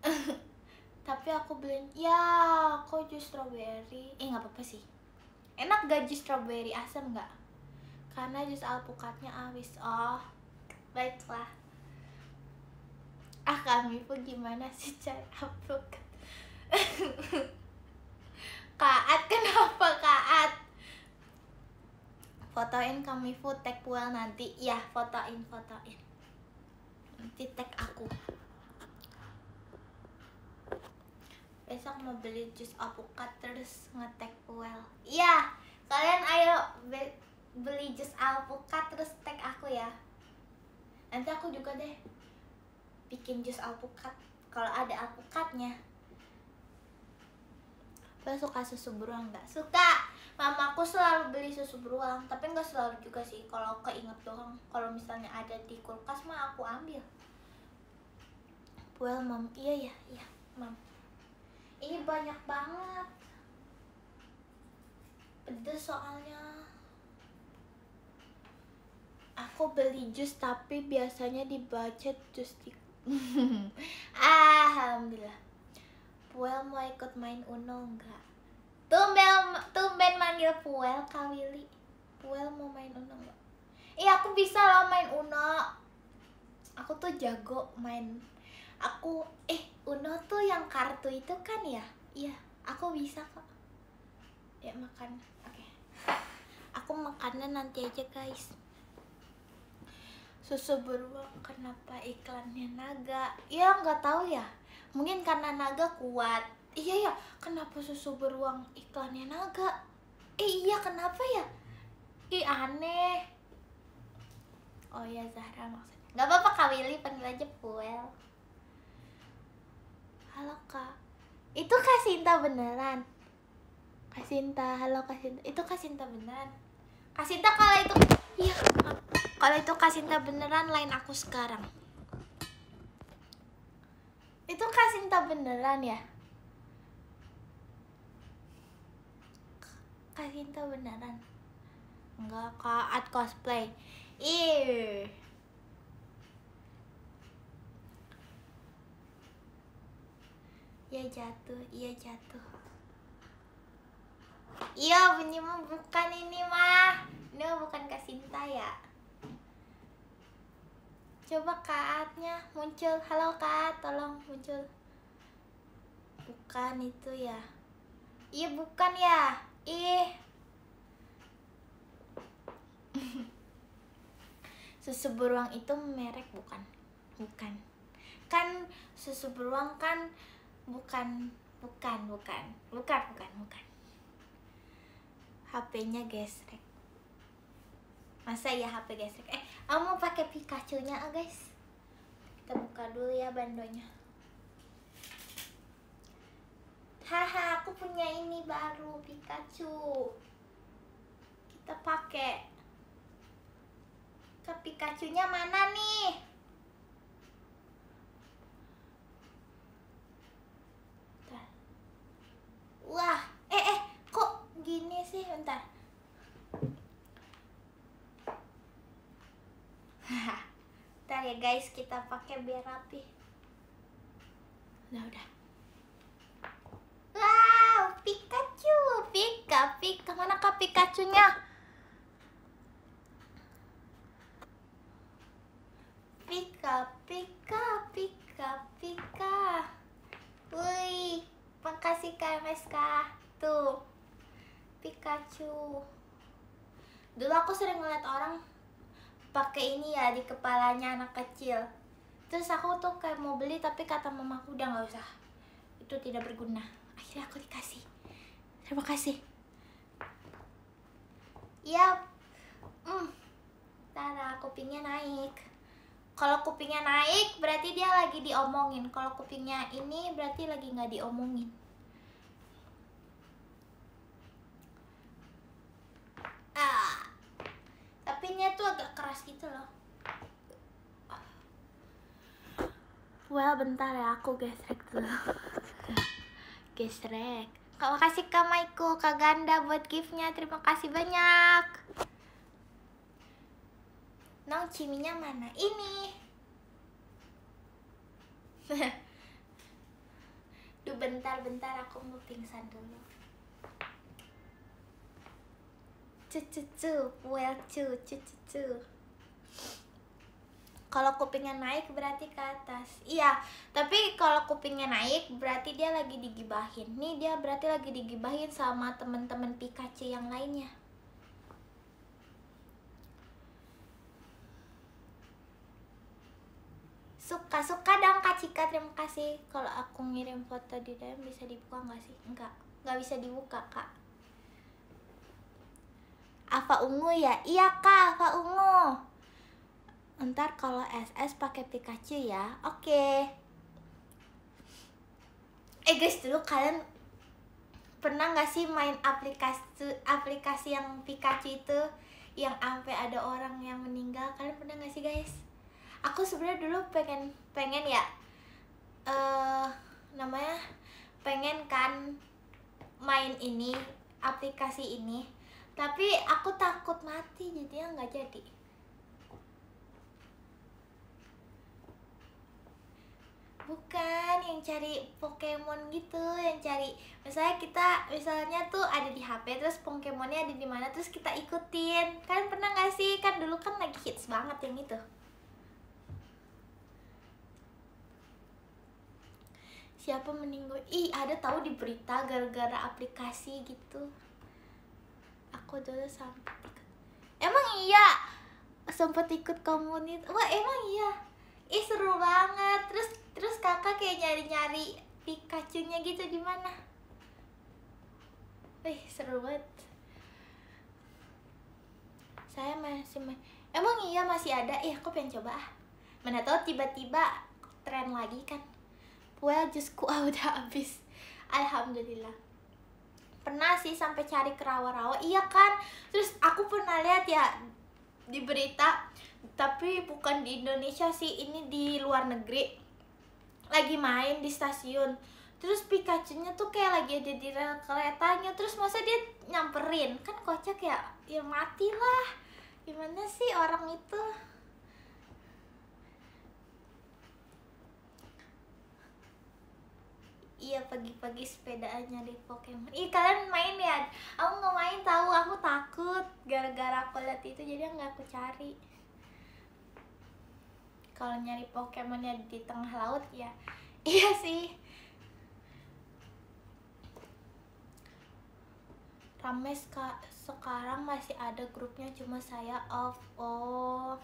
Tapi aku beli ya kok jus strawberry. Eh nggak apa-apa sih. Enak gak jus strawberry asam nggak? karena jus alpukatnya habis oh baiklah ah kami pun gimana sih cari alpukat kaat kenapa kaat fotoin kami food tag well nanti ya fotoin fotoin nanti tag aku besok mau beli jus alpukat terus ngetek well iya kalian ayo beli jus alpukat terus tag aku ya nanti aku juga deh bikin jus alpukat kalau ada alpukatnya lo suka susu beruang nggak suka Mama aku selalu beli susu beruang tapi nggak selalu juga sih kalau keinget doang kalau misalnya ada di kulkas mah aku ambil well mom iya ya iya, iya. mom ini banyak banget pedes soalnya aku beli jus tapi biasanya budget jus alhamdulillah Puel mau ikut main Uno enggak tumben tumben manggil Puel Kawili Puel mau main Uno enggak iya aku bisa loh main Uno aku tuh jago main aku eh Uno tuh yang kartu itu kan ya iya aku bisa kok ya makan oke okay. aku makannya nanti aja guys susu beruang kenapa iklannya naga ya nggak tahu ya mungkin karena naga kuat iya ya kenapa susu beruang iklannya naga eh iya kenapa ya i aneh oh ya Zahra maksudnya nggak apa-apa Kak Willy panggil aja Puel halo Kak itu Kak Sinta beneran Kak Sinta halo Kak Sinta itu Kak Sinta beneran Kak Sinta kalau itu iya kalau itu kasinta beneran lain aku sekarang itu kasinta beneran ya kasinta beneran enggak at cosplay Ih. Iya jatuh, iya jatuh. Iya bunyimu bukan ini mah. Ini bukan Kasinta ya coba kaatnya muncul halo kaat tolong muncul bukan itu ya iya bukan ya ih susu beruang itu merek bukan bukan kan susu beruang kan bukan bukan bukan bukan bukan bukan HP-nya gesrek masa ya HP gesek eh aku mau pakai Pikachu nya ah guys kita buka dulu ya bandonya haha aku punya ini baru Pikachu kita pakai ke Pikachu nya mana nih Bentar. Wah, eh eh, kok gini sih? Bentar. Ntar ya guys kita pakai biar rapi. Udah udah. Wow Pikachu, Pika, Pika mana kak Pikachu-nya? Pika, Pika, Pika, Pika. Wih, makasih Kak MSK. Tuh, Pikachu. Dulu aku sering ngeliat orang pakai ini ya di kepalanya anak kecil terus aku tuh kayak mau beli tapi kata mamaku udah nggak usah itu tidak berguna akhirnya aku dikasih terima kasih ya hmm tara kupingnya naik kalau kupingnya naik berarti dia lagi diomongin kalau kupingnya ini berarti lagi nggak diomongin ah tapi nya tuh agak keras gitu loh well bentar ya aku gesrek dulu gesrek terima kasih ke Maiko, Kak Ganda buat giftnya terima kasih banyak Nong ciminya mana? ini Duh bentar-bentar aku mau pingsan dulu cucu well cucu cucu kalau kupingnya naik berarti ke atas iya tapi kalau kupingnya naik berarti dia lagi digibahin nih dia berarti lagi digibahin sama temen-temen Pikachu yang lainnya suka suka dong kak Cika terima kasih kalau aku ngirim foto di dalam bisa dibuka nggak sih enggak nggak bisa dibuka kak Ava ungu ya? Iya kak, Ava ungu. Ntar kalau SS pakai Pikachu ya. Oke. Okay. Eh guys, dulu kalian pernah gak sih main aplikasi aplikasi yang Pikachu itu yang sampai ada orang yang meninggal? Kalian pernah gak sih guys? Aku sebenarnya dulu pengen pengen ya eh uh, namanya pengen kan main ini aplikasi ini tapi aku takut mati jadinya nggak jadi bukan yang cari Pokemon gitu yang cari misalnya kita misalnya tuh ada di HP terus Pokemonnya ada di mana terus kita ikutin kalian pernah nggak sih kan dulu kan lagi hits banget yang itu siapa meninggal ih ada tahu di berita gara-gara aplikasi gitu aku dulu sampai ikut emang iya sempet ikut komunitas wah emang iya ih seru banget terus terus kakak kayak nyari-nyari Pikachu-nya gitu di mana Wih, seru banget. Saya masih ma Emang iya masih ada? Ih, aku pengen coba ah. Mana tahu tiba-tiba tren lagi kan. Well, jusku ah, udah habis. Alhamdulillah pernah sih sampai cari kerawa-rawa iya kan terus aku pernah lihat ya di berita tapi bukan di Indonesia sih ini di luar negeri lagi main di stasiun terus Pikachu-nya tuh kayak lagi ada di rel keretanya terus masa dia nyamperin kan kocak ya ya matilah gimana sih orang itu Iya pagi-pagi sepedaan nyari Pokemon. Ih kalian main ya? Aku nggak main tahu, aku takut gara-gara aku lihat itu jadi nggak aku cari. Kalau nyari Pokemon ya di tengah laut ya, iya sih. Rame seka sekarang masih ada grupnya cuma saya off. Oh,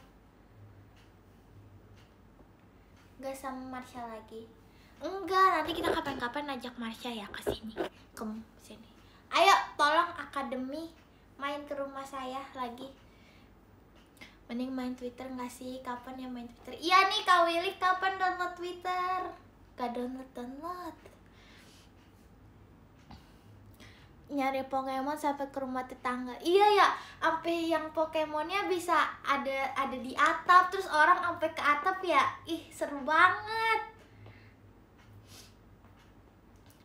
Gak sama Marsha lagi enggak nanti kita kapan-kapan ajak Marsha ya ke sini ke sini ayo tolong akademi main ke rumah saya lagi mending main Twitter nggak sih kapan ya main Twitter iya nih kak Willy kapan download Twitter gak download download nyari Pokemon sampai ke rumah tetangga iya ya sampai yang Pokemonnya bisa ada ada di atap terus orang sampai ke atap ya ih seru banget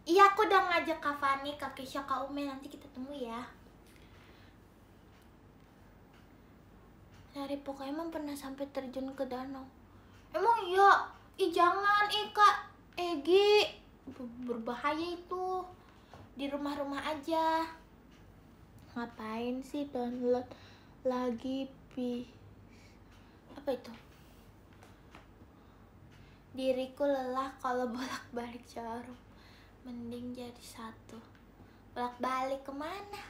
Iya aku udah ngajak Kak Fani, Kak Kesha, Kak Ume nanti kita temu ya Dari emang pernah sampai terjun ke danau Emang iya? Ih jangan, ih Kak Egi Berbahaya itu Di rumah-rumah aja Ngapain sih download lagi pi Apa itu? Diriku lelah kalau bolak-balik jarum mending jadi satu bolak balik kemana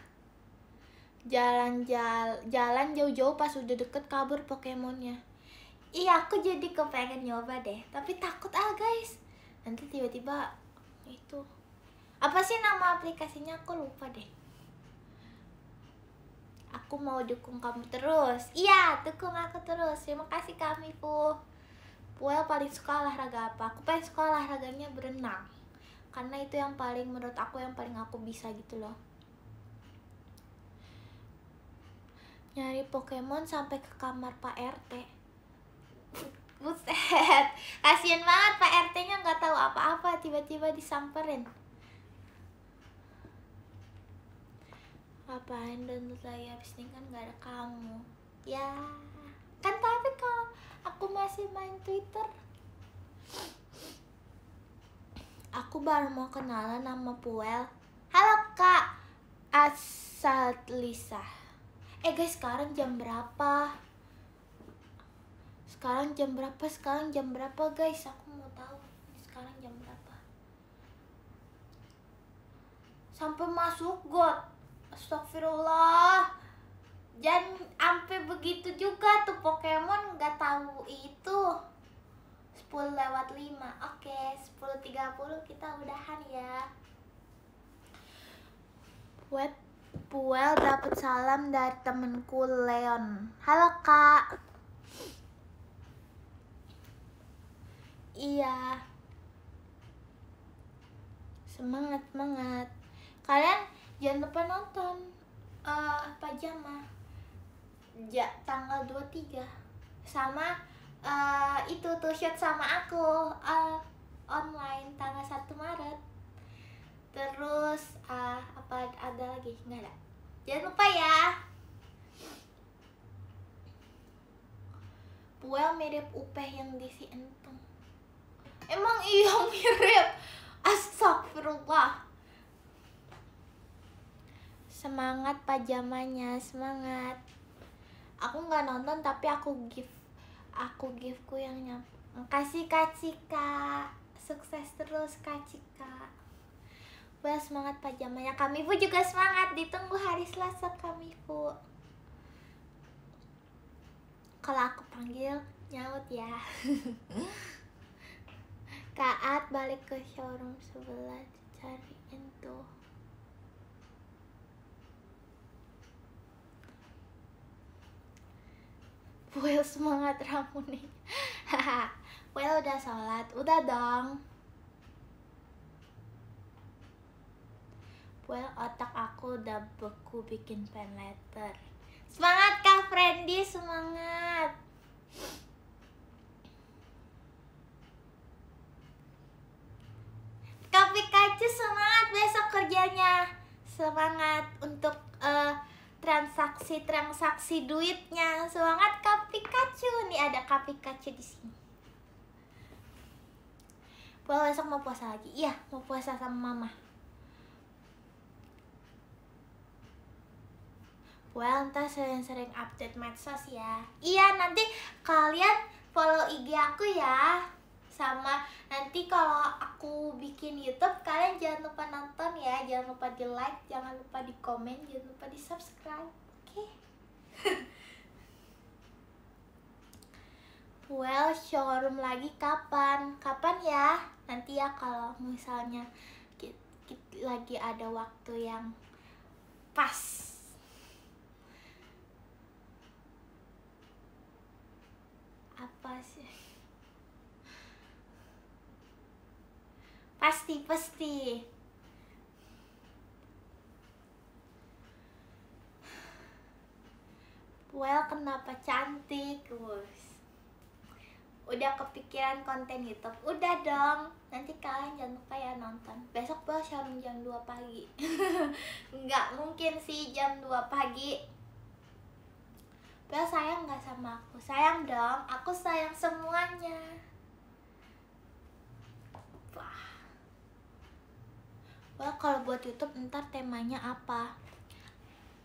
jalan jalan jalan jauh-jauh pas udah deket kabur Pokemonnya iya aku jadi kepengen nyoba deh tapi takut ah guys nanti tiba-tiba itu apa sih nama aplikasinya aku lupa deh aku mau dukung kamu terus iya dukung aku terus terima kasih kami pu Puel paling suka olahraga apa? Aku pengen suka olahraganya berenang karena itu yang paling menurut aku yang paling aku bisa gitu loh nyari Pokemon sampai ke kamar Pak RT buset kasian banget Pak RT nya nggak tahu apa-apa tiba-tiba disamperin apain dan lagi abis ini kan nggak ada kamu ya kan tapi kalau aku masih main Twitter Aku baru mau kenalan nama Puel. Halo kak, Asad Lisa. Eh guys, sekarang jam berapa? Sekarang jam berapa? Sekarang jam berapa guys? Aku mau tahu. Sekarang jam berapa? Sampai masuk got. Astagfirullah. Jangan sampai begitu juga tuh Pokemon nggak tahu itu. 10 lewat 5 Oke, 10.30 kita udahan ya Web Puel dapat salam dari temenku Leon Halo kak Iya Semangat, semangat Kalian jangan lupa nonton uh, eh, Pajama ah? ja, Tanggal 23 Sama uh, itu tuh shoot sama aku uh, online tanggal 1 Maret terus uh, apa ada lagi nggak ada jangan lupa ya Puel mirip Upeh yang di si Entung Emang iya mirip Astagfirullah Semangat pajamanya, semangat Aku nggak nonton tapi aku give aku giveku yang nyam kasih Kacika, sukses terus Kacika. Cika semangat pajamanya kami bu juga semangat ditunggu hari Selasa kami bu kalau aku panggil nyaut ya Kaat balik ke showroom sebelah cariin tuh Well semangat nih Well udah sholat, udah dong Well otak aku udah beku bikin pen letter Semangat Kak Freddy semangat Kak Pikachu semangat besok kerjanya Semangat untuk uh, transaksi-transaksi duitnya. Semangat Kak Pikachu. Nih ada Kak Pikachu di sini. Boleh besok mau puasa lagi? Iya, mau puasa sama mama. Well, ntar sering-sering update medsos ya. Iya, nanti kalian follow IG aku ya sama nanti kalau aku bikin YouTube kalian jangan lupa nonton ya jangan lupa di like jangan lupa di komen jangan lupa di subscribe oke okay? well showroom lagi kapan kapan ya nanti ya kalau misalnya kita lagi ada waktu yang pas apa sih Pasti, pasti. Well, kenapa cantik? Wush. Udah kepikiran konten YouTube? Udah dong. Nanti kalian jangan lupa ya nonton. Besok Bos jam jam 2 pagi. nggak mungkin sih jam 2 pagi. Bel sayang nggak sama aku? Sayang dong, aku sayang semuanya. wah kalau buat YouTube ntar temanya apa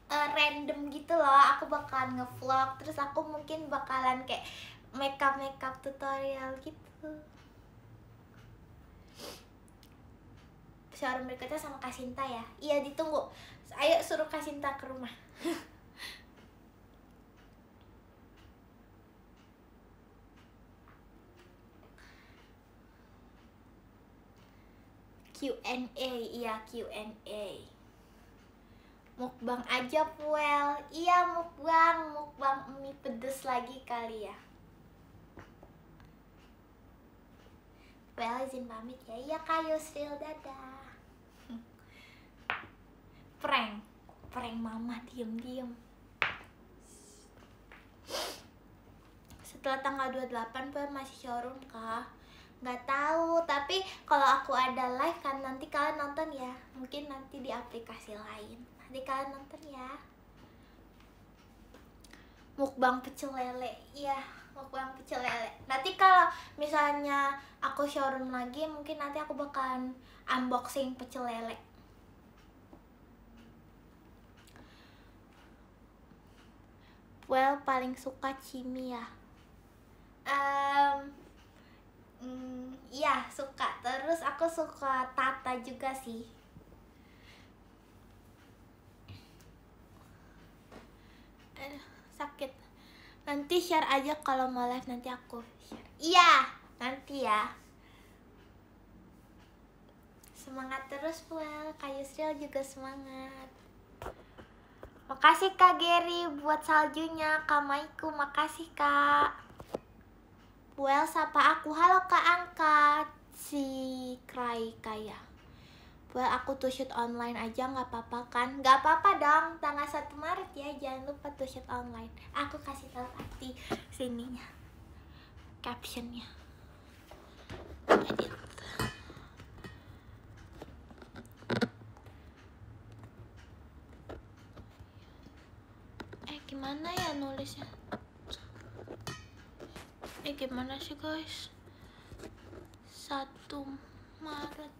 uh, random gitu loh aku bakalan ngevlog terus aku mungkin bakalan kayak makeup makeup tutorial gitu showroom berikutnya sama Kasinta ya iya ditunggu ayo suruh Kasinta ke rumah Q&A iya Q&A mukbang aja puel iya mukbang mukbang mie pedes lagi kali ya puel izin pamit ya iya kak Yusril dadah prank prank mama diem diem setelah tanggal 28 puel masih showroom kak nggak tahu tapi kalau aku ada live kan nanti kalian nonton ya mungkin nanti di aplikasi lain nanti kalian nonton ya mukbang pecel lele iya mukbang pecel lele nanti kalau misalnya aku showroom lagi mungkin nanti aku bakalan unboxing pecel lele well paling suka cimi ya um, Hmm, iya suka. Terus aku suka tata juga sih. sakit. Nanti share aja kalau mau live nanti aku. Share. Iya, nanti ya. Semangat terus, Puel. Kak Yusril juga semangat. Makasih Kak Gary buat saljunya. Kak Maiku, makasih Kak. Puel sapa aku, halo Kak Angkat si Krai Kaya. Puel aku to shoot online aja nggak apa-apa kan? Gak apa-apa dong, tanggal 1 Maret ya, jangan lupa to shoot online. Aku kasih tahu pasti sininya, captionnya. Eh gimana ya nulisnya? ini eh, gimana sih guys 1 Maret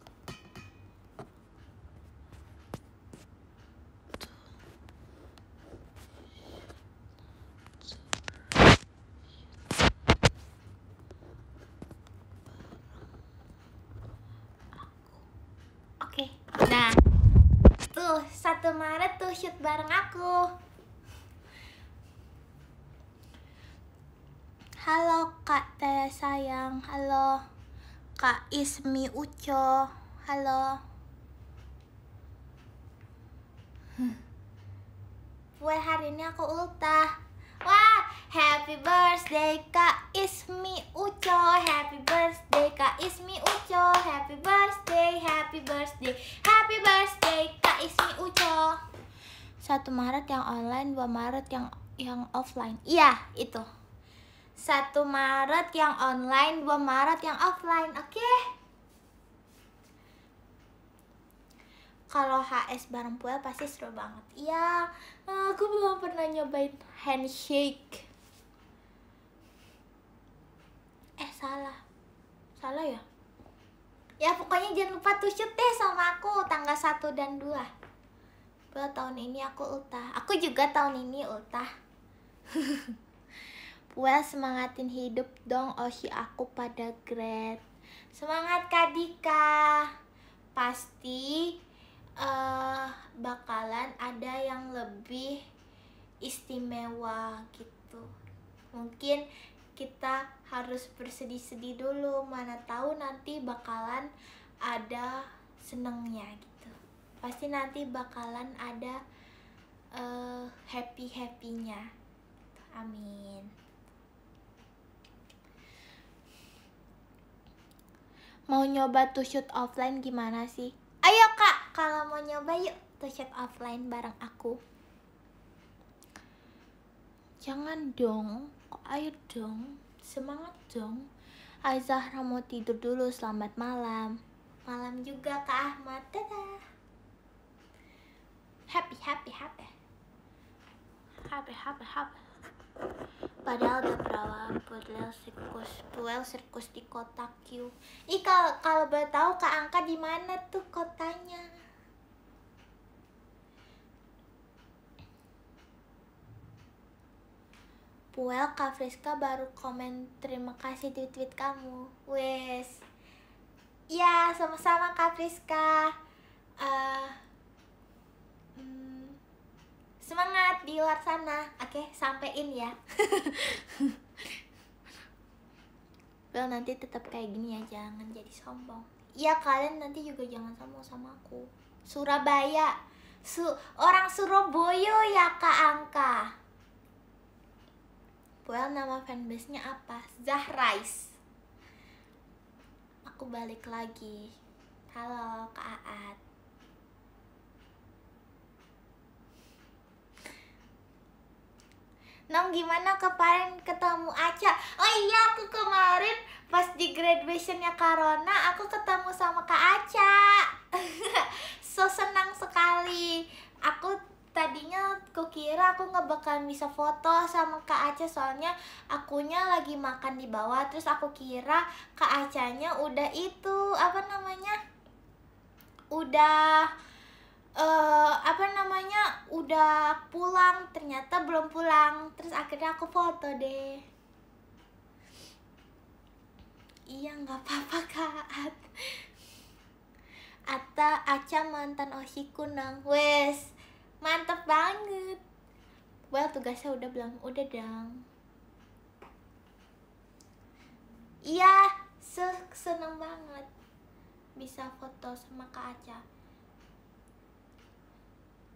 Oke, okay. nah tuh satu Maret tuh shoot bareng aku. halo. Kak Ismi Uco, halo. buat hari ini aku ultah. Wah, happy birthday Kak Ismi Uco, happy birthday Kak Ismi Uco, happy birthday, happy birthday, happy birthday Kak Ismi Uco. satu Maret yang online, dua Maret yang yang offline. Iya, itu. 1 Maret yang online, 2 Maret yang offline, oke? Okay? Kalau HS bareng Puel pasti seru banget. Iya, eh, aku belum pernah nyobain handshake. Eh, salah. Salah ya? Ya, pokoknya jangan lupa tuh shoot deh sama aku tanggal 1 dan 2. Puel tahun ini aku ultah. Aku juga tahun ini ultah. Well, semangatin hidup dong Oshi aku pada grad Semangat Kak Dika. Pasti uh, bakalan ada yang lebih istimewa gitu. Mungkin kita harus bersedih-sedih dulu, mana tahu nanti bakalan ada senengnya gitu. Pasti nanti bakalan ada uh, happy-happynya. Amin. mau nyoba to shoot offline gimana sih? Ayo kak, kalau mau nyoba yuk to shoot offline bareng aku. Jangan dong, kok ayo dong, semangat dong. Aizahra mau tidur dulu, selamat malam. Malam juga kak Ahmad, dadah. Happy, happy, happy. Happy, happy, happy padahal udah perawat puel sirkus puel sirkus di kota Q ih kalau kalau boleh tahu kak Angka di mana tuh kotanya Puel Kak Friska baru komen terima kasih di tweet kamu Wes Ya sama-sama Kak Friska uh, semangat di luar sana oke okay, sampein ya Well nanti tetap kayak gini ya jangan jadi sombong Iya kalian nanti juga jangan sombong sama aku Surabaya Su orang Surabaya ya kak Angka Well nama fanbase-nya apa? Zahrais Aku balik lagi Halo Kak Aat Nong gimana kemarin ketemu Aca? Oh iya aku kemarin pas di graduationnya Karona aku ketemu sama Kak Aca So senang sekali Aku tadinya kira aku bakal bisa foto sama Kak Aca soalnya akunya lagi makan di bawah terus aku kira Kak Acanya udah itu apa namanya udah uh, apa namanya udah pulang ternyata belum pulang terus akhirnya aku foto deh iya nggak apa-apa kak At Ata Aca mantan Oshi Kunang wes mantep banget well tugasnya udah belum udah dong iya seneng banget bisa foto sama kak Aca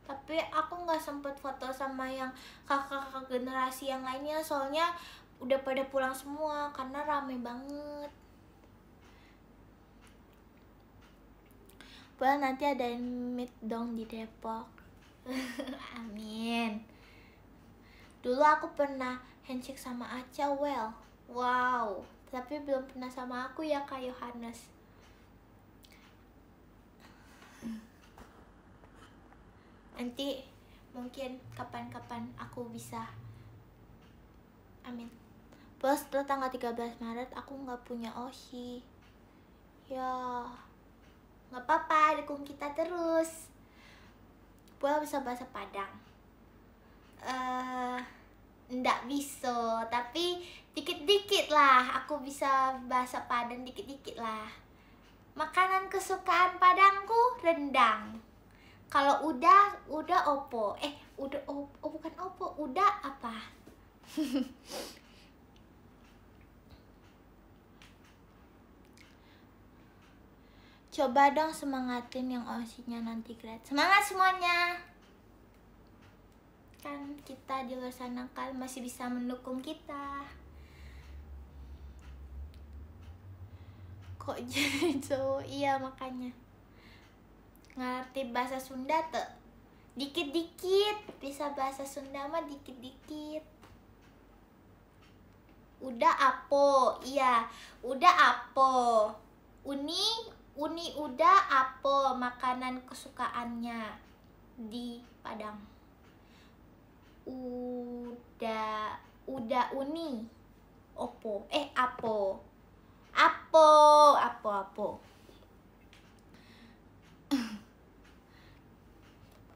tapi aku nggak sempet foto sama yang kakak-kakak generasi yang lainnya soalnya udah pada pulang semua karena rame banget Well nanti ada meet dong di Depok Amin Dulu aku pernah handshake sama Aca Well Wow Tapi belum pernah sama aku ya Kak Yohanes nanti mungkin kapan-kapan aku bisa amin plus setelah tanggal 13 Maret aku nggak punya oshi ya nggak apa-apa dukung kita terus gue bisa bahasa Padang uh, ndak bisa tapi dikit-dikit lah aku bisa bahasa Padang dikit-dikit lah makanan kesukaan Padangku rendang kalau udah udah opo, eh udah opo oh, bukan opo, udah apa coba dong semangatin yang osinya nanti grad semangat semuanya kan kita di luar sana kan masih bisa mendukung kita kok jadi cowok iya makanya ngerti bahasa Sunda tuh dikit-dikit bisa bahasa Sunda mah dikit-dikit udah apo iya udah apo uni uni udah apo makanan kesukaannya di Padang udah udah uni opo eh apo apo apo apo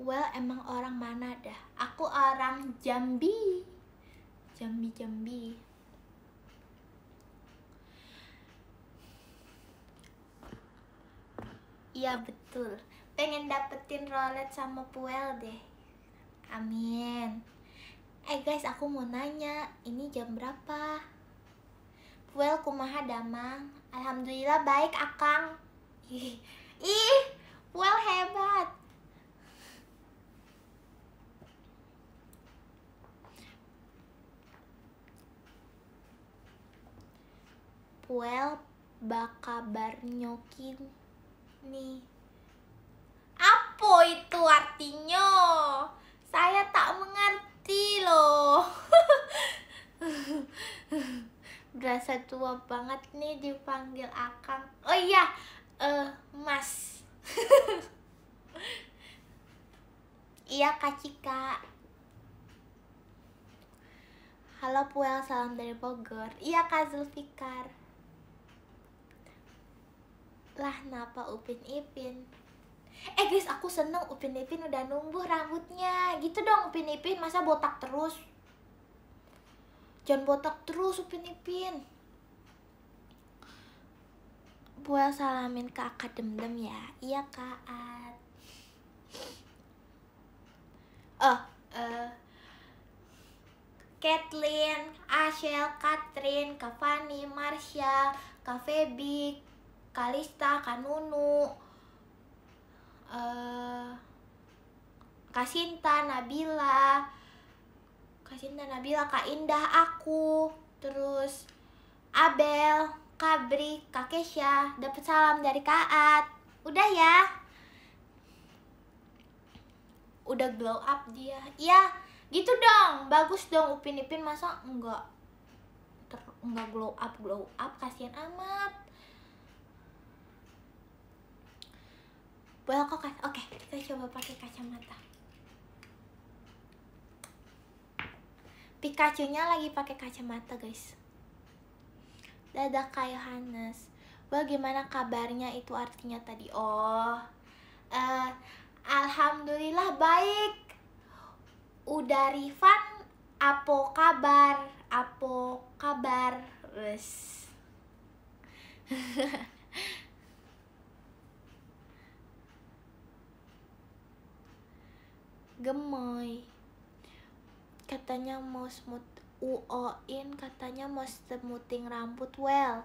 Well emang orang mana dah? Aku orang Jambi. Jambi Jambi. Iya betul. Pengen dapetin rolet sama Puel deh. Amin. Eh guys, aku mau nanya, ini jam berapa? Puel kumaha damang. Alhamdulillah baik, Akang. Ih, Puel hebat. Well bakabar nyokin nih. Apa itu artinya? Saya tak mengerti loh. Berasa tua banget nih dipanggil Akang. Oh iya, uh, Mas. iya Kak Cika. Halo Puel, salam dari Bogor. Iya Kak Zulfikar lah napa Upin Ipin eh guys aku seneng Upin Ipin udah numbuh rambutnya gitu dong Upin Ipin masa botak terus jangan botak terus Upin Ipin buat salamin ke akak demdem ya iya kak oh uh, Kathleen, Ashel, Katrin, Kavani, Marsha, Kak Kalista, Kanunu, uh, eh, Kasinta, Nabila, Kasinta, Nabila, Kak Indah, aku, terus Abel, Kabri, Kak Kesha, dapat salam dari Kaat. Udah ya. Udah glow up dia. Iya, gitu dong. Bagus dong Upin Ipin masa enggak ter enggak glow up, glow up kasihan amat. boleh kok kan oke kita coba pakai kacamata Pikachu nya lagi pakai kacamata guys dadah kak Yohanes bagaimana kabarnya itu artinya tadi oh uh, alhamdulillah baik udah Rifan apa kabar Apa kabar wes gemoy katanya mau smooth uoin katanya mau smoothing rambut well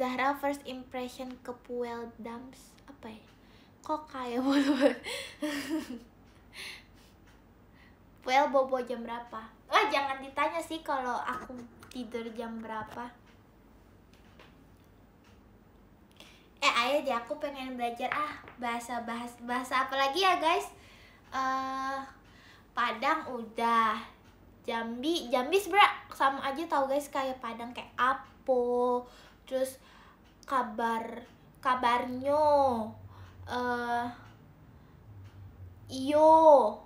Zahra first impression ke Puel Dams apa ya kok kayak bulu Puel bobo jam berapa? Wah jangan ditanya sih kalau aku tidur jam berapa eh ayah deh aku pengen belajar ah bahasa bahasa bahasa apa lagi ya guys uh, Padang udah Jambi Jambi sebenernya sama aja tau guys kayak Padang kayak Apo terus kabar kabarnya uh, eh, iyo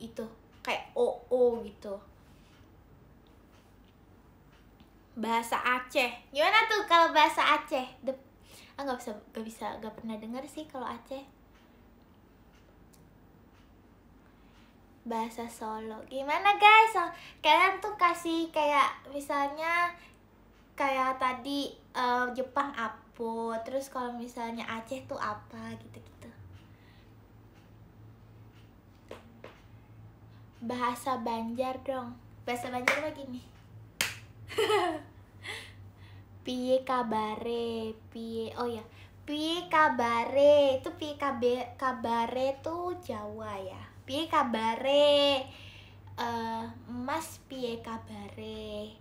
itu kayak oo gitu bahasa Aceh gimana tuh kalau bahasa Aceh The ah nggak bisa nggak bisa nggak pernah dengar sih kalau Aceh bahasa Solo gimana guys so, kalian tuh kasih kayak misalnya kayak tadi uh, Jepang apa terus kalau misalnya Aceh tuh apa gitu-gitu bahasa Banjar dong bahasa Banjar lagi gini piye kabare piye oh ya piye kabare itu piye kabe, kabare tuh Jawa ya piye kabare uh, mas piye kabare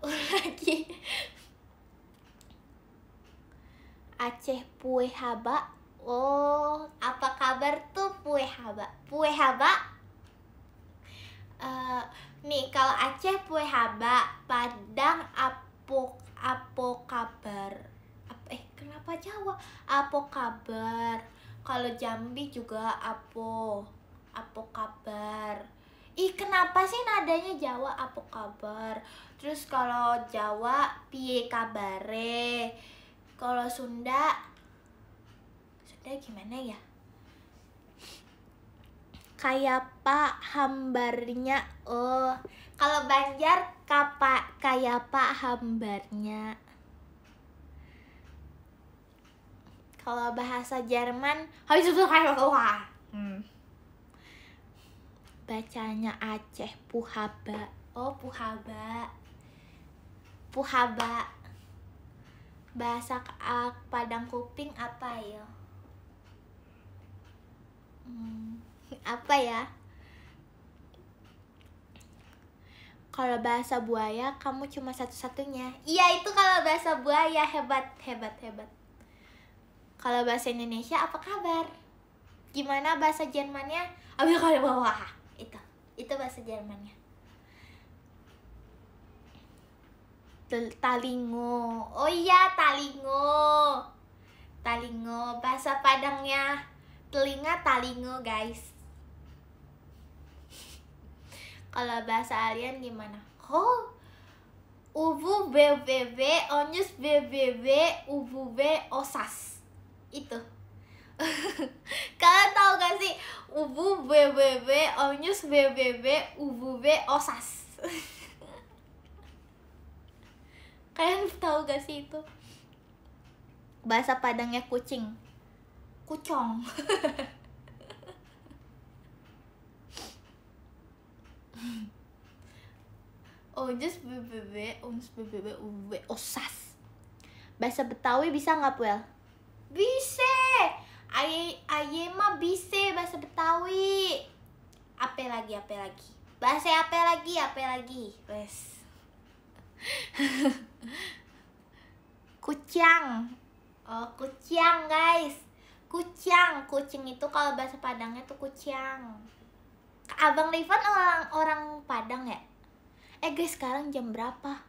lagi Aceh pue haba oh apa kabar tuh pue haba pue haba uh, Nih, kalau Aceh pue haba, Padang Apo Apo kabar. Apa eh, kenapa Jawa? Apo kabar. Kalau Jambi juga apo Apo kabar. Ih, kenapa sih nadanya Jawa Apo kabar? Terus kalau Jawa Pie kabare? Kalau Sunda Sunda gimana ya? kayak Pak hambarnya oh kalau Banjar kapa kayak Pak hambarnya kalau bahasa Jerman kayak habis itu apa hmm. bacanya Aceh Puhaba oh Puhaba Puhaba bahasa ah, Padang Kuping apa ya hmm apa ya kalau bahasa buaya kamu cuma satu-satunya iya itu kalau bahasa buaya hebat hebat hebat kalau bahasa Indonesia apa kabar gimana bahasa Jermannya ambil kalau bawah itu itu bahasa Jermannya talingo oh iya talingo talingo bahasa Padangnya telinga talingo guys kalau bahasa alien gimana? Ho ubu bbb onyus bbb ubu b osas itu kalian tahu gak sih ubu bbb onyus bbb ubu b osas kalian tahu gak sih itu bahasa padangnya kucing kucong Oh, just BBB, uns um, BBB, UB, osas. Bahasa Betawi bisa nggak, Puel? Bisa. Aye, aye mah bisa bahasa Betawi. Apa lagi, apa lagi? Bahasa apa lagi, apa lagi? Wes. Kucing. Oh, kucing, guys. Kucing, kucing itu kalau bahasa Padangnya tuh kucing. Abang Rifan orang orang Padang ya? Eh guys sekarang jam berapa?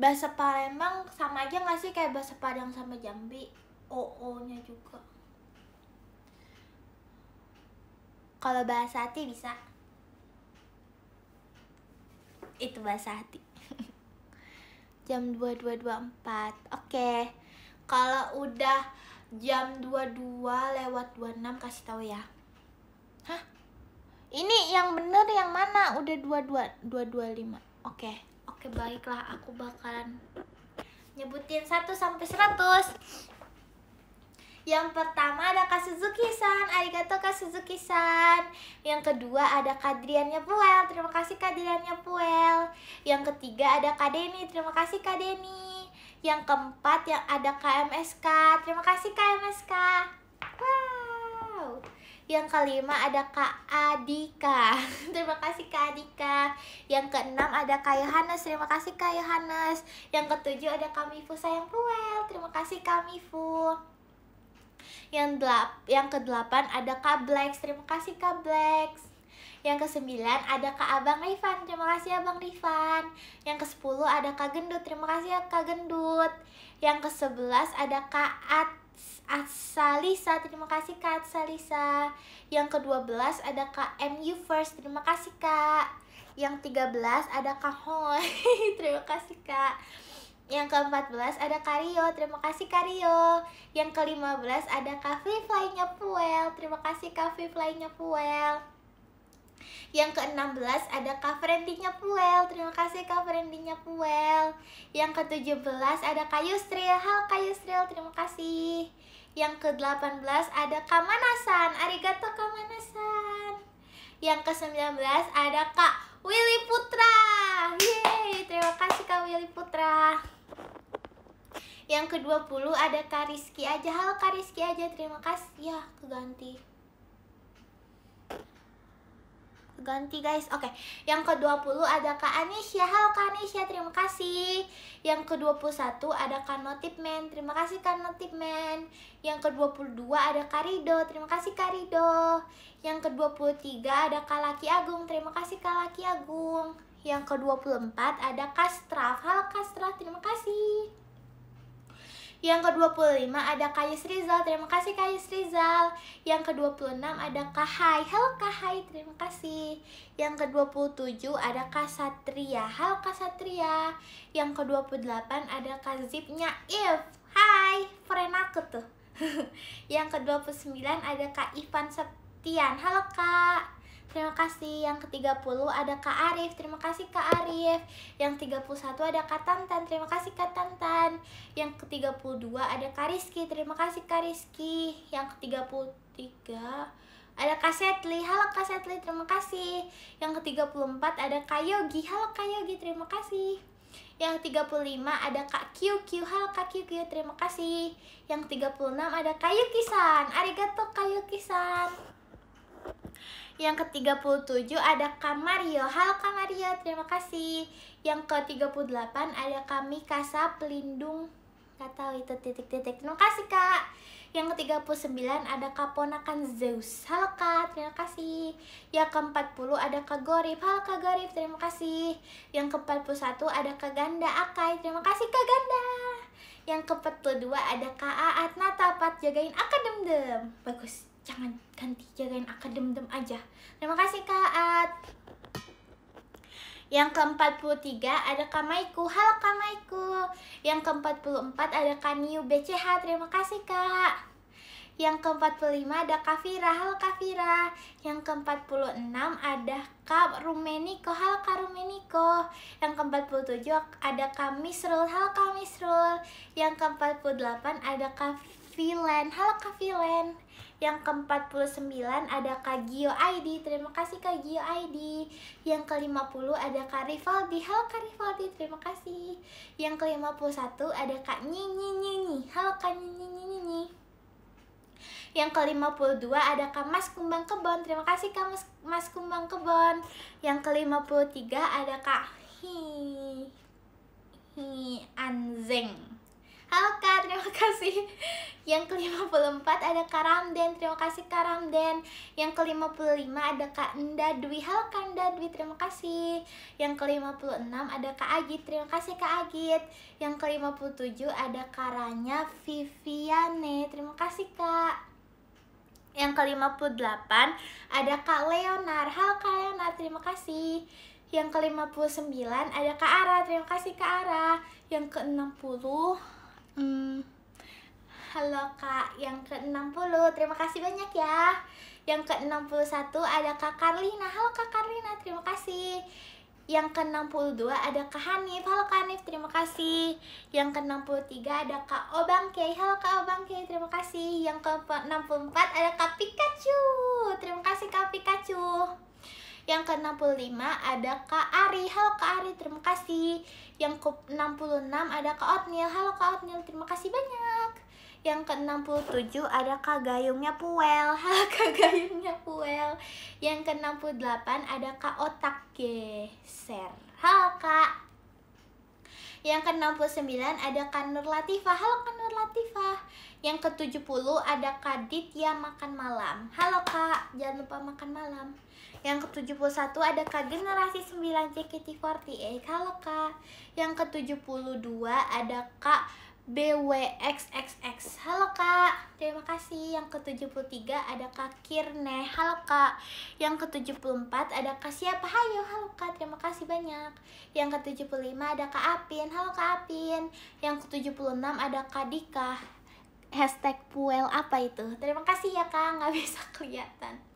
Bahasa Palembang sama aja gak sih kayak bahasa Padang sama Jambi? OO-nya juga Kalau bahasa hati bisa Itu bahasa hati Jam 22.24 Oke okay. Kalau udah jam 22 lewat 26 kasih tahu ya hah ini yang bener yang mana udah 22 225 oke okay. oke okay, baiklah aku bakalan nyebutin 1 sampai 100 yang pertama ada Kak Suzuki-san, arigato Kak Suzuki-san. Yang kedua ada Kadriannya Puel, terima kasih Kadriannya Puel. Yang ketiga ada Kak Deni, terima kasih Kak Deni yang keempat yang ada KMSK. Terima kasih KMSK. Wow. Yang kelima ada Kak Adika. Terima kasih Kak Adika. Yang keenam ada Kak Yohanes. Terima kasih Kak Yohanes. Yang ketujuh ada Kamifu Sayang Ruel. Terima kasih Kamifu. Yang delap yang kedelapan ada Kak Blacks Terima kasih Kak Blacks yang kesembilan ada Kak Abang Rifan. Terima kasih Abang Rifan. Yang kesepuluh ada Kak Gendut. Terima kasih Kak Gendut. Yang kesebelas ada Kak At Atsalisa, terima kasih Kak Atsalisa. Yang ke-12 ada Kak MU First, terima kasih Kak. Yang 13 ada Kak Hoi, terima kasih Kak. Yang ke-14 ada Kario, terima kasih Kario. Yang ke-15 ada Kak Fly Fly Puel. terima kasih Kak Fly Fly Puel. Yang ke-16 ada Kak Ferendinya Puel. Terima kasih Kak Ferendinya Puel. Yang ke-17 ada Kak Yustril. Halo Kak Yustril, terima kasih. Yang ke-18 ada Kak Manasan. Arigato Kak Manasan. Yang ke-19 ada Kak Willy Putra. Yeay, terima kasih Kak Willy Putra. Yang ke-20 ada Kak Rizky aja. Halo Kak Rizky aja, terima kasih. Ya, keganti. ganti guys oke okay. yang ke-20 ada Kak Anisha halo Kak Anisha, terima kasih yang ke-21 ada Kak Notipman terima kasih Kak Notipman yang ke-22 ada Kak Rido terima kasih Kak Rido yang ke-23 ada Kak Laki Agung terima kasih Kak Laki Agung yang ke-24 ada Kastraf halo Kastraf terima kasih yang ke-25 ada Kayus Rizal. Terima kasih Kayus Rizal. Yang ke-26 ada Kahai. Halo Kahai, terima kasih. Yang ke-27 ada Kasatria. Halo Kasatria. Yang ke-28 ada kazipnya If. Hai, friend aku tuh. Yang ke-29 ada Kak Ivan Septian. Halo Kak. Terima kasih yang ke-30 ada Kak Arif. Terima kasih Kak Arif. Yang 31 ada Kak Tantan. Terima kasih Kak Tantan. Yang ke-32 ada Kak Rizky. Terima kasih Kak Rizky. Yang ke-33 ada Kak Setli. Halo Kak Setli, terima kasih. Yang ke-34 ada Kak Yogi. Halo Kak Yogi, terima kasih. Yang 35 ada Kak QQ. Halo Kak QQ, terima kasih. Yang 36 ada Kak Yuki-san. Arigato Kak Yuki-san. Yang ke-37 ada Kak Mario. Halo Kak Mario, terima kasih. Yang ke-38 ada kami Kasa Pelindung. Gak tahu itu titik-titik. Terima kasih Kak. Yang ke-39 ada Kaponakan Zeus. Halo Kak, terima kasih. Yang ke-40 ada Kak Gorif. Halo Kak Gorif, terima kasih. Yang ke-41 ada Kak Ganda Akai. Terima kasih Kak Ganda. Yang ke-42 ada Kak Aat Natapat jagain akademdem. Bagus jangan ganti jagain akak dem aja terima kasih kak yang ke-43 ada Kamaiku halo Kamaiku yang ke-44 ada Kaniu BCH terima kasih kak yang ke-45 ada Kafira, halo Kafira. Yang ke-46 ada Kak Rumeniko, halo Kak Rumeniko. Yang ke-47 ada Kak halo Kak Misrul. Yang ke-48 ada Kak Vilen, halo Kak yang ke-49 ada Kak Gio ID. Terima kasih Kak Gio ID. Yang ke-50 ada Kak Rivaldi. Halo Kak Rivaldi, terima kasih. Yang ke-51 ada Kak Nyinyi Nyinyi. Halo Kak Nyinyi Nyinyi. Yang ke-52 ada Kak Mas Kumbang Kebon. Terima kasih Kak Mas, Mas Kumbang Kebon. Yang ke-53 ada Kak Hi Hi Anzeng. Halo Kak, terima kasih. Yang ke-54 ada Kak Ramden, terima kasih Kak Ramden. Yang ke-55 ada Kak Nda Dwi, halo Kak Nda Dwi, terima kasih. Yang ke-56 ada Kak Agit, terima kasih Kak Agit. Yang ke-57 ada Karanya Viviane, terima kasih Kak. Yang ke-58 ada Kak Leonar, halo Kak Leonar, terima kasih. Yang ke-59 ada Kak Ara, terima kasih Kak Ara. Yang ke-60 Hmm. Halo Kak, yang ke-60, terima kasih banyak ya. Yang ke-61 ada Kak Karlina. Halo Kak Karlina, terima kasih. Yang ke-62 ada Kak Hanif. Halo Kak Hanif, terima kasih. Yang ke-63 ada Kak Obang Kei. Halo Kak Obang Kei, terima kasih. Yang ke-64 ada Kak Pikachu. Terima kasih Kak Pikachu. Yang ke-65 ada Kak Ari. Halo Kak Ari, terima kasih. Yang ke-66 ada Kak Otnil. Halo Kak Otnil, terima kasih banyak. Yang ke-67 ada Kak Gayungnya Puel. Halo Kak Gayungnya Puel. Yang ke-68 ada Kak Otak Geser. Halo Kak. Yang ke-69 ada Kanur Latifah. Halo Kanur Latifah. Yang ke-70 ada Kadit ya makan malam. Halo Kak, jangan lupa makan malam. Yang ke-71 ada Kak Generasi 9 JKT48 eh, Halo Kak Yang ke-72 ada Kak BWXXX Halo Kak Terima kasih Yang ke-73 ada Kak Kirne Halo Kak Yang ke-74 ada Kak siapa Hayo Halo Kak Terima kasih banyak Yang ke-75 ada Kak Apin Halo Kak Apin Yang ke-76 ada Kak Dika Hashtag puel apa itu Terima kasih ya Kak Nggak bisa kelihatan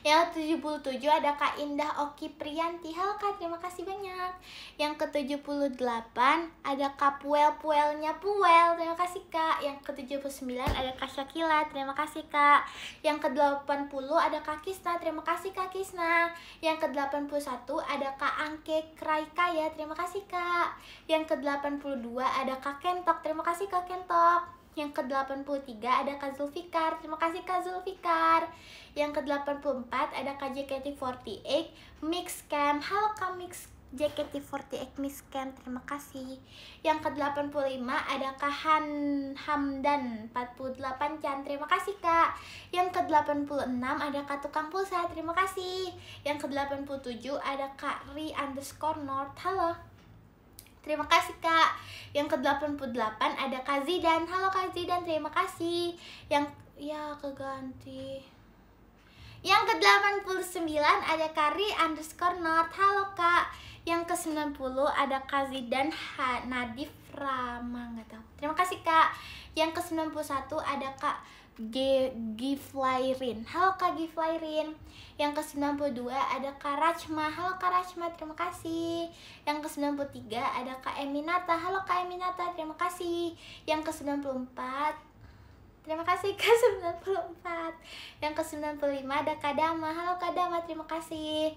yang ke-77 ada Kak Indah Oki prianti Halo Kak, terima kasih banyak. Yang ke-78 ada Kak Puel-Puelnya Puel. Terima kasih Kak. Yang ke-79 ada Kak Syakila. Terima kasih Kak. Yang ke-80 ada Kak Kisna. Terima kasih Kak Kisna. Yang ke-81 ada Kak Angke Kraika ya. Terima kasih Kak. Yang ke-82 ada Kak Kentok. Terima kasih Kak Kentok. Yang ke-83 ada Kak Zulfikar. Terima kasih Kak Zulfikar. Yang ke-84 ada Kak JKT48 Mix Cam. Halo Kak Mix JKT48 Mix Cam. Terima kasih. Yang ke-85 ada Kak Han Hamdan 48 Chan. Terima kasih Kak. Yang ke-86 ada Kak Tukang Pulsa. Terima kasih. Yang ke-87 ada Kak Ri underscore North. Halo. Terima kasih Kak. Yang ke-88 ada Kak Zidan halo Kak Zidan, terima kasih. Yang ya keganti. Yang ke-89 ada Kari underscore North. Halo Kak. Yang ke-90 ada Kak Zidan H Nadif Rama. Nggak tahu. Terima kasih Kak. Yang ke-91 ada Kak G Giflairin. Halo Kak Giflairin. Yang ke-92 ada Kak Rachma. Halo Kak Rachma, terima kasih. Yang ke-93 ada Kak Eminata. Halo Kak Eminata, terima kasih. Yang ke-94 Terima kasih ke 94 Yang ke 95 ada Kak Dama Halo Kak Dama, terima kasih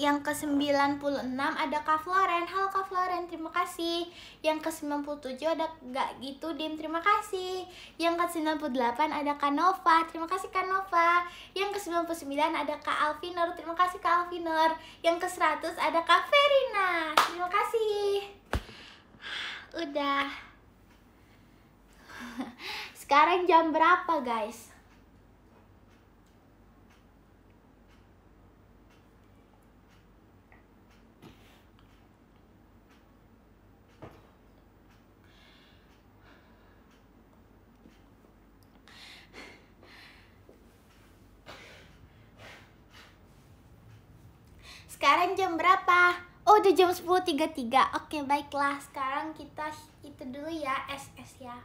yang ke-96 ada Kak Floren. Halo Kak Floren, terima kasih. Yang ke-97 ada Gak Gitu Dim, terima kasih. Yang ke-98 ada Kak Nova, terima kasih Kak Nova. Yang ke-99 ada Kak Alvinor, terima kasih Kak Alvinor. Yang ke-100 ada Kak Verina, terima kasih. Udah. Sekarang jam berapa guys? Sekarang jam berapa? Oh, udah jam 10.33. Oke, baiklah. Sekarang kita itu dulu ya, SS ya.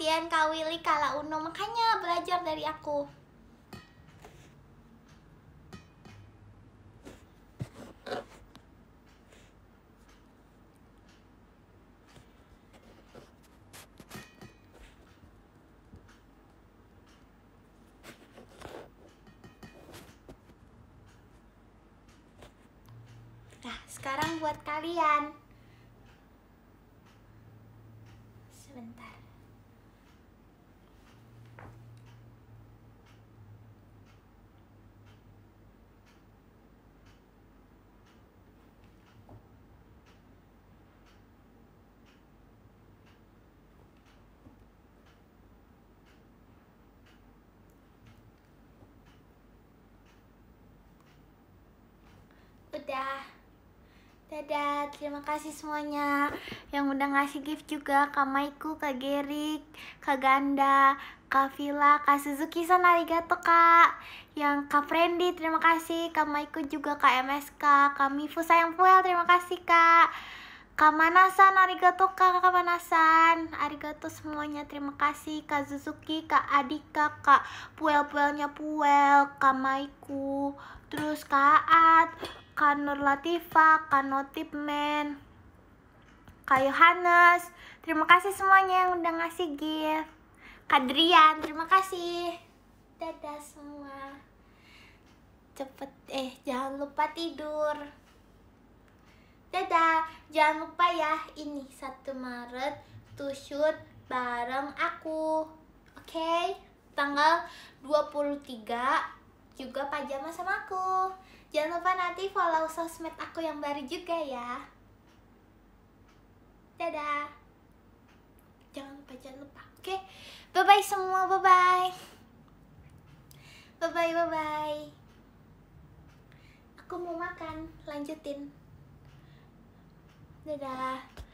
kasihan Kak Willy kalah Uno makanya belajar dari aku terima kasih semuanya yang udah ngasih gift juga Kak Maiku, Kak Gerik, Kak Ganda, Kak Vila, Kak Suzuki san arigato Kak yang Kak Frendi, terima kasih Kak Maiku juga Kak MSK, Kak Mifu sayang puel, terima kasih Kak Kak Manasan, arigato Kak, Kak Manasan Arigato semuanya, terima kasih Kak Suzuki, Kak Adika, Kak Puel-puelnya Puel, Kak Maiku Terus Kak At, Kanur Latifa, Kanotipman, Kak Yohanes. Terima kasih semuanya yang udah ngasih gift. Kadrian, terima kasih. Dadah semua. Cepet eh jangan lupa tidur. Dadah, jangan lupa ya ini satu Maret to shoot bareng aku. Oke, okay? tanggal 23 juga pajama sama aku. Jangan lupa nanti follow sosmed aku yang baru juga ya. Dadah. Jangan lupa, jangan lupa. Oke. Okay? Bye-bye semua, bye-bye. Bye-bye, bye-bye. Aku mau makan, lanjutin. Dadah.